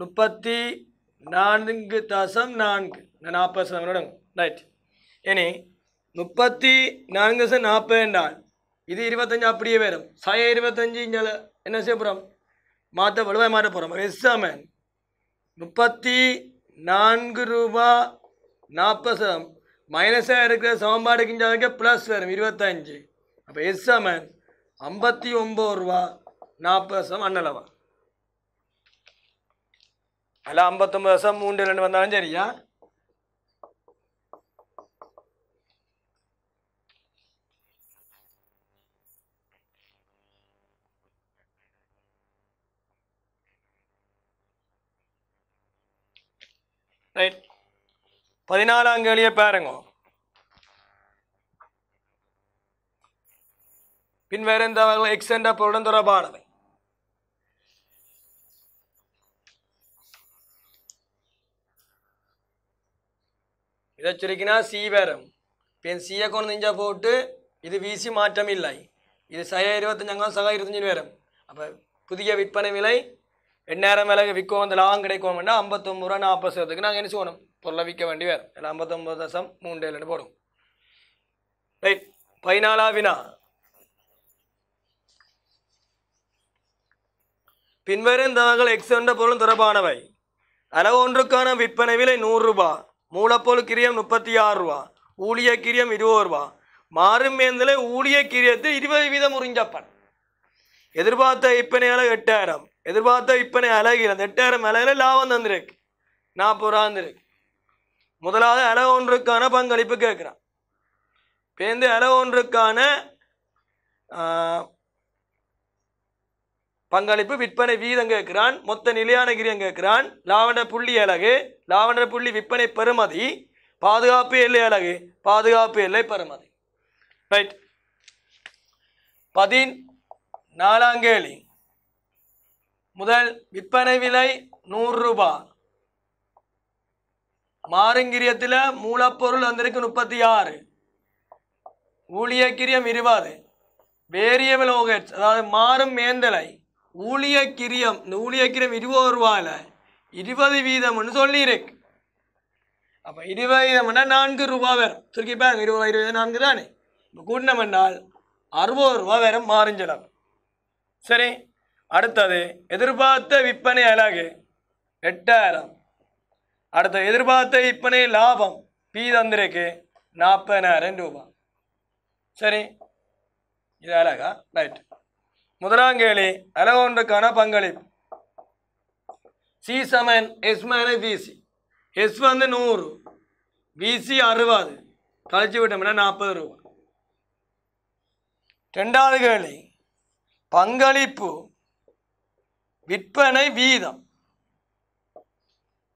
முப்பத்தி நான்கு தசம் நான்கு நாற்பது சதவீதம் அடங்கும் ரைட் இனி முப்பத்தி நான்கு தசம் நாற்பது என்றால் இது இருபத்தஞ்சு அப்படியே வரும் சாய இருபத்தஞ்சு இங்கே என்ன செய்ய போகிறோம் மாற்ற வலுவாய் மாற்ற போகிறோம் எஸ்ஸாமன் முப்பத்தி நான்கு ரூபா நாற்பது சதம் மைனஸாக இருக்கிற சமன்பாடு கிஞ்சாவுக்கு ப்ளஸ் வரும் இருபத்தஞ்சு அப்போ எஸ் சமன் ஐம்பத்தி ஒம்பது ரூபா நாற்பது வருஷம் அண்ணலவா அல்ல ஐம்பத்தொம்பது வருஷம் மூன்று ரெண்டு வந்தாலும் சரியா ரைட் பதினாலாம் கேள்வியை பாருங்க பின் வேற இந்த என்ற பொருடன் தொடர்பானவை இதை சுருக்கினா சி வரும் பின் சியை கொண்டு நெஞ்சா போட்டு இது வீசி மாற்றம் இல்லை இது சக இருபத்தஞ்சாங்கம் சக இருபத்தஞ்சு வரும் அப்போ புதிய விற்பனை விலை எண்ணாயிரம் விலை விற்கும் வந்து லாபம் வேண்டாம் ஐம்பத்தொம்பது ரூபா நாற்பது சதத்துக்கு நாங்கள் என்ன செய்யணும் தொல்லவிக்க வேண்டி வரும் ஏன்னா ஐம்பத்தொம்பது தசம் மூன்றேலு போடும் ரைட் பதினாலா வினா பின்வரும் தகவல்கள் எக்ஸ் என்ற பொருள் தொடர்பானவை அளவு ஒன்றுக்கான விற்பனை விலை நூறுரூபா மூலப்பொருள் கிரியம் முப்பத்தி ஆறு ரூபா ஊழிய கிரியம் இருபது ரூபா மாறும் மேந்தலை ஊழிய கிரியத்தில் இருபது வீதம் உறிஞ்சப்பன் எதிர்பார்த்த விற்பனை அளவு எட்டாயிரம் எதிர்பார்த்த விற்பனை அழகில் அந்த எட்டாயிரம் அழகில் லாபம் தந்திருக்கு நாற்பது ரூபா வந்துருக்கு முதலாவது அல ஒன்றுக்கான பங்களிப்பு கேட்குறான் பேருந்து அல ஒன்றுக்கான பங்களிப்பு விற்பனை வீதம் கேட்கிறான் மொத்த நிலையான கிரியம் கேட்கிறான் லாவண்ட புள்ளி அழகு லாவண்ட புள்ளி விற்பனை பெறுமதி பாதுகாப்பு எல்லை அழகு பாதுகாப்பு எல்லை பெறுமதி ரைட் பதின் நாலாங்கேலி முதல் விற்பனை விலை நூறு ரூபாய் மாருங்கிரியத்தில் மூலப்பொருள் வந்திருக்கு முப்பத்தி ஆறு ஊழியக்கிரியம் இருபது வேரியபிள் ஓகேட்ஸ் அதாவது மாறும் மேந்தலை ஊழியக்கிரியம் இந்த ஊழியக்கிரியம் இருபது ரூபாயில் இருபது வீதம்னு சொல்லியிருக்கு அப்போ இருபது வீதம்னா நான்கு ரூபா வரும் சுருக்கி பாருங்க இருபது இருபது நான்கு தானே இப்போ என்றால் அறுபது ரூபா வரும் மாறிஞ்சலம் சரி அடுத்தது எதிர்பார்த்த விற்பனை அழகு எட்டாயிரம் அடுத்த எதிர்பார்த்த இப்பனே லாபம் பி தந்திருக்கு நாற்பதினாயிரம் ரூபாய் சரி இது அழகா ரைட் முதலாம் கேள்வி அலகொன்றுக்கான பங்களிப்பு சி சமன் எஸ் மைனஸ் பிசி எஸ் வந்து நூறு பிசி அறுபது கழிச்சு விட்டோம்னா நாற்பது ரூபா ரெண்டாவது கேள்வி பங்களிப்பு விற்பனை வீதம்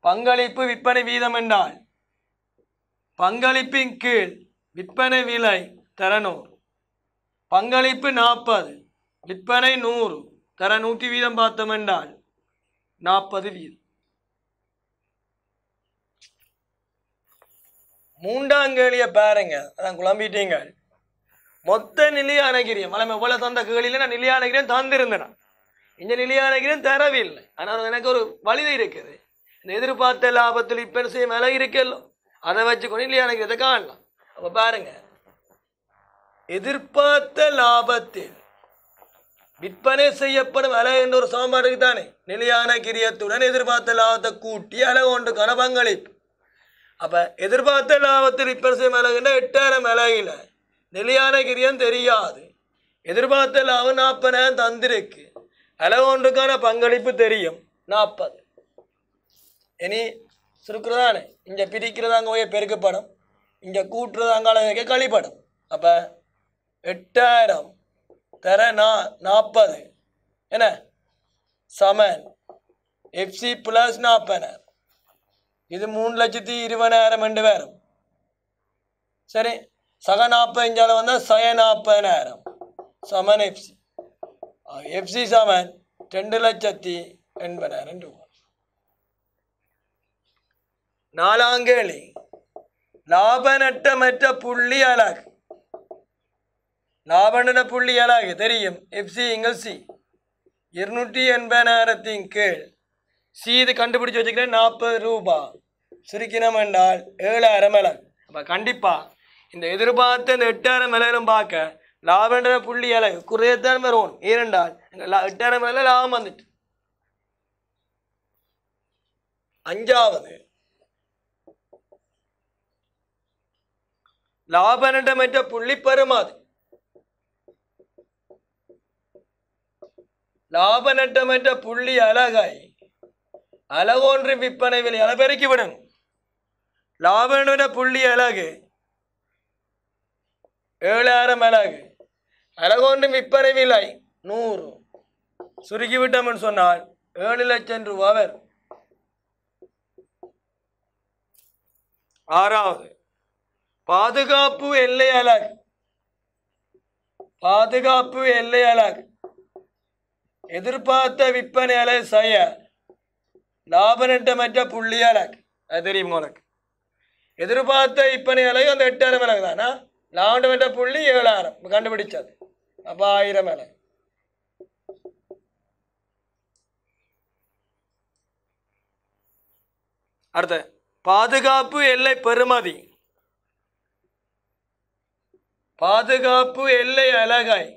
பங்களிப்பு விற்பனை வீதம் என்றால் பங்களிப்பின் கீழ் விற்பனை விலை தரநூறு பங்களிப்பு நாற்பது விற்பனை நூறு தர நூற்றி வீதம் பார்த்தோம் என்றால் நாற்பது வீதம் மூன்றாம் கேளிய பாருங்க அதான் குழம்பிட்டீங்க மொத்த நிலையானகிரி மலை மலம் தந்த கேளியில் நான் நிலையான தந்திருந்தேன் இந்த நிலையான தரவில்லை ஆனால் எனக்கு ஒரு வலிதை இருக்குது எதிர்பார்த்த லாபத்தில் இப்போ செய்ய மேல இருக்கல்லோ அதை கொண்டு இல்லையா எனக்கு இதை காணலாம் அப்ப பாருங்க எதிர்பார்த்த லாபத்தில் விற்பனை செய்யப்படும் அலை என்ற ஒரு சமன்பாடு தானே நிலையான கிரியத்துடன் எதிர்பார்த்த லாபத்தை கூட்டி அலை ஒன்றுக்கான பங்களிப்பு அப்ப எதிர்பார்த்த லாபத்தில் விற்பனை செய்யும் அலகுன்னா எட்டாயிரம் அலகில் நிலையான கிரியம் தெரியாது எதிர்பார்த்த லாபம் நாற்பதாயிரம் தந்திருக்கு அலை ஒன்றுக்கான பங்களிப்பு தெரியும் நாற்பது இனி சுருக்குறதான் இங்கே பிரிக்கிறதாங்க போய் பெருக்க படம் இங்கே கூட்டுறதாங்க அளவுக்கு கழிப்படம் அப்போ எட்டாயிரம் தர நா நாற்பது என்ன சமன் எஃப்சி ப்ளஸ் நாற்பதாயிரம் இது மூணு லட்சத்தி இருபதாயிரம் ரெண்டு பேரும் சரி சக நாற்பத்தஞ்சால் வந்தால் சய நாற்பதாயிரம் சமன் எஃப்சி எஃப்சி சமன் ரெண்டு லட்சத்தி எண்பதாயிரம் ரூபா நாலாங்கேலி லாபநட்டமற்ற புள்ளி அழகு லாபநட புள்ளி அழகு தெரியும் எஃப்சி இங்கே சி இருநூற்றி எண்பதாயிரத்தின் கீழ் சி இது கண்டுபிடிச்சி வச்சுக்கிறேன் நாற்பது ரூபா சுருக்கினம் என்றால் ஏழாயிரம் அழகு அப்போ கண்டிப்பாக இந்த எதிர்பார்த்த இந்த எட்டாயிரம் விலையிலும் பார்க்க லாபன்ற புள்ளி அழகு குறையத்தான் வரும் ஏனென்றால் எட்டாயிரம் விலையில் லாபம் வந்துட்டு அஞ்சாவது லாபனிடம் என்ற புள்ளி பெறுமாது லாபனட்டம் என்ற புள்ளி அழகாய் அழகோன்று விற்பனை விலை அளபெருக்கி விடும் லாபனிடம் புள்ளி அழகு ஏழாயிரம் அழகு அழகோன்று விற்பனை விலை நூறு சுருக்கிவிட்டோம் என்று சொன்னால் ஏழு லட்சம் ரூபாவர் ஆறாவது பாதுகாப்பு எல்லை அலகு பாதுகாப்பு எல்லை அலகு எதிர்பார்த்த விற்பனைகளை செய்ய லாப நட்டமற்ற புள்ளி அலகு அது தெரியும் உனக்கு எதிர்பார்த்த விற்பனை அலகு அந்த எட்டாயிரம் அலகு தானா லாபம் லாப புள்ளி ஏழாயிரம் கண்டுபிடிச்சது அப்போ ஆயிரம் அலகு அடுத்த பாதுகாப்பு எல்லை பெருமதி பாதுகாப்பு எல்லை அழகாய்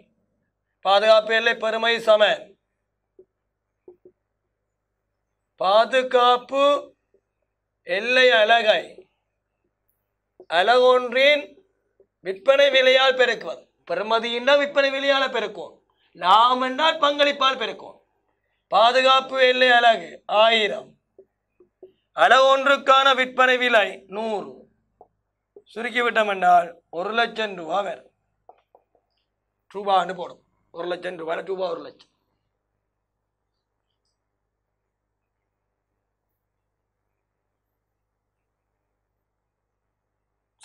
பாதுகாப்பு எல்லை பெருமை சம பாதுகாப்பு எல்லை அழகாய் அழகொன்றின் விற்பனை விலையால் பெருக்குவது பெருமதியின்னா விற்பனை விலையால் பெருக்கும் நாம் என்றால் பங்களிப்பால் பெருக்கும் பாதுகாப்பு எல்லை அழகு ஆயிரம் அழகொன்றுக்கான விற்பனை விலை நூறு சுருக்கிவிட்டோம் என்றால் ஒரு லட்சம் ரூபா வேணும் ரூபான்னு போடும் ஒரு லட்சம் ரூபாய் ரூபா ஒரு லட்சம்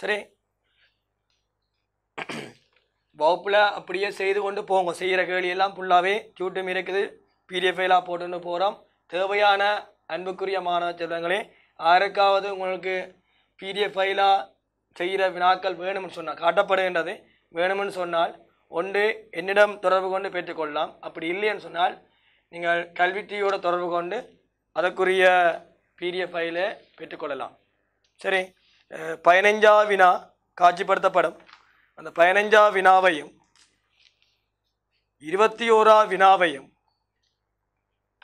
சரி வகுப்பில் அப்படியே செய்து கொண்டு போங்க செய்கிற கேள்வியெல்லாம் ஃபுல்லாகவே சூட்டும் இருக்குது பிடிஎஃப்ஐலாம் போட்டுன்னு போகிறோம் தேவையான அன்புக்குரிய மாணவ செல்வங்களே யாருக்காவது உங்களுக்கு பிடிஎஃப் ஃபைலாக செய்கிற வினாக்கள் வேணும்னு சொன்னால் காட்டப்படுகின்றது வேணும்னு சொன்னால் ஒன்று என்னிடம் தொடர்பு கொண்டு பெற்றுக்கொள்ளலாம் அப்படி இல்லைன்னு சொன்னால் நீங்கள் கல்வித்தீயோட தொடர்பு கொண்டு அதற்குரிய பிடிஎஃப் ஃபைலை பெற்றுக்கொள்ளலாம் சரி பதினைஞ்சா வினா காட்சிப்படுத்தப்படும் அந்த பதினைஞ்சா வினாவையும் இருபத்தி ஓரா வினாவையும்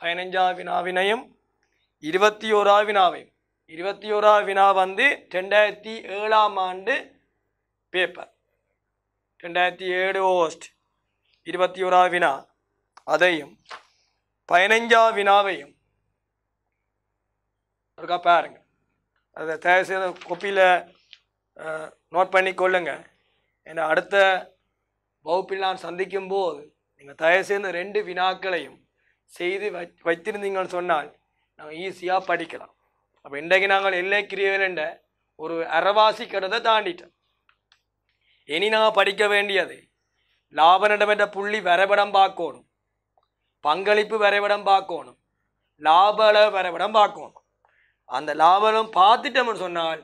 பதினைஞ்சா வினாவினையும் இருபத்தி ஓரா வினாவையும் இருபத்தி ஓராவது வினா வந்து ரெண்டாயிரத்தி ஏழாம் ஆண்டு பேப்பர் ரெண்டாயிரத்தி ஏழு ஓஸ்ட் இருபத்தி ஓராவது வினா அதையும் பதினைஞ்சாவது வினாவையும் ஒருக்கா பாருங்கள் அதை தயவு செய்த கொப்பியில் நோட் பண்ணி கொள்ளுங்க என்னை அடுத்த வகுப்பில் நான் சந்திக்கும் போது நீங்கள் தயவு செய்த ரெண்டு வினாக்களையும் செய்து வை வைத்திருந்தீங்கன்னு சொன்னால் நாங்கள் ஈஸியாக படிக்கலாம் அப்போ இன்றைக்கு நாங்கள் எல்லை கிரியர்கள் ஒரு அறவாசி கடத்தை தாண்டிட்டோம் இனி நான் படிக்க வேண்டியது லாப நடமென்ற புள்ளி வரைபடம் பார்க்கணும் பங்களிப்பு வரைபடம் பார்க்கணும் லாப வரைபடம் பார்க்கணும் அந்த லாபம் பார்த்துட்டோம்னு சொன்னால்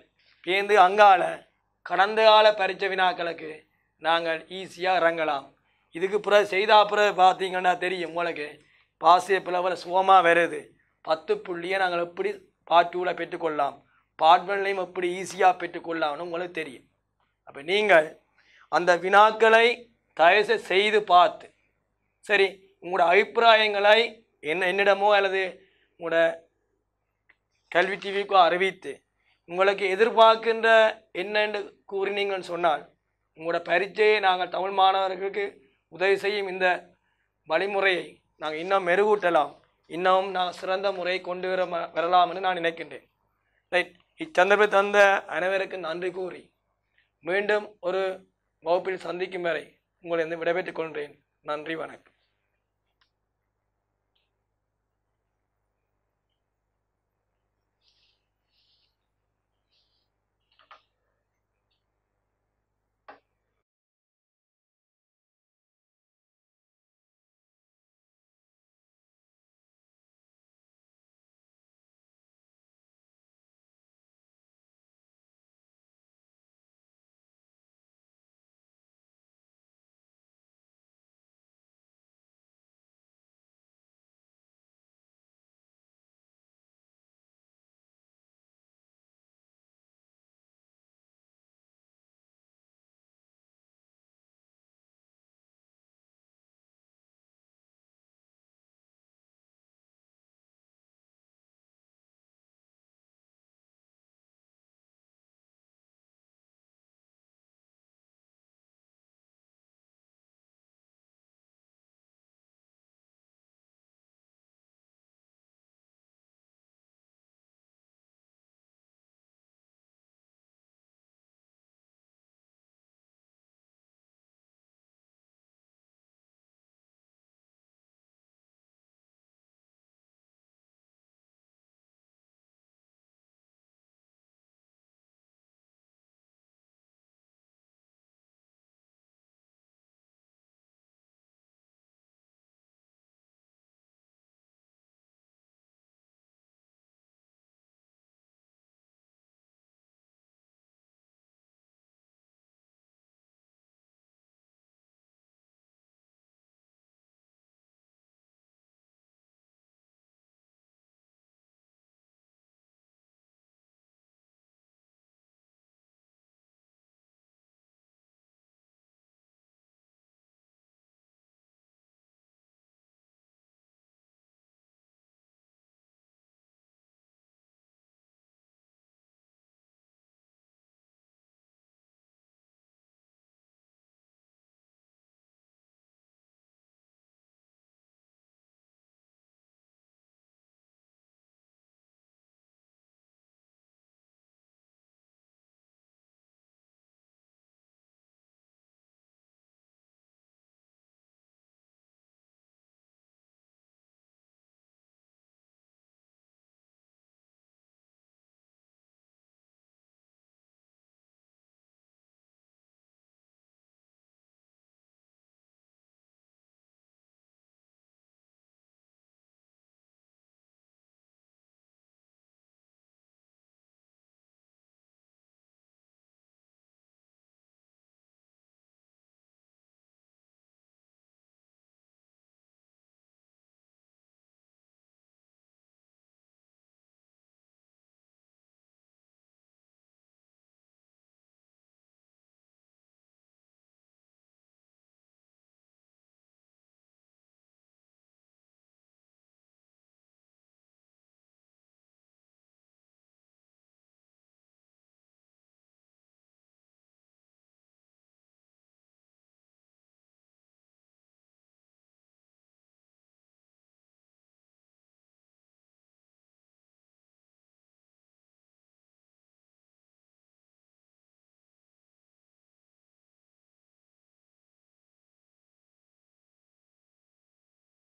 பேந்து அங்கால கடந்த கால பரிச்ச வினாக்களுக்கு நாங்கள் ஈஸியாக இறங்கலாம் இதுக்கு பிறகு செய்தாப்புற பிறகு பார்த்தீங்கன்னா தெரியும் உங்களுக்கு பாசிய பிளவில் சுகமாக வருது பத்து புள்ளியை நாங்கள் எப்படி டூவில் பெற்றுக்கொள்ளலாம் பார்ட் ஒன்லையும் எப்படி ஈஸியாக பெற்றுக்கொள்ளலாம்னு உங்களுக்கு தெரியும் அப்போ நீங்கள் அந்த வினாக்களை தயவு செய்து பார்த்து சரி உங்களோட அபிப்பிராயங்களை என்ன என்னிடமோ அல்லது உங்களோட கல்வி டிவிக்கோ அறிவித்து உங்களுக்கு எதிர்பார்க்கின்ற என்னென்று கூறினீங்கன்னு சொன்னால் உங்களோட பரீட்சையை நாங்கள் தமிழ் மாணவர்களுக்கு உதவி செய்யும் இந்த வழிமுறையை நாங்கள் இன்னும் மெருகூட்டலாம் இன்னமும் நான் சிறந்த முறை கொண்டு வர வரலாம் என்று நான் நினைக்கின்றேன் ரைட் இச்சந்தர்ப்பை தந்த அனைவருக்கு நன்றி கூறி மீண்டும் ஒரு வகுப்பில் சந்திக்கும் வரை உங்களை வந்து விடைபெற்றுக் கொள்கிறேன் நன்றி வணக்கம்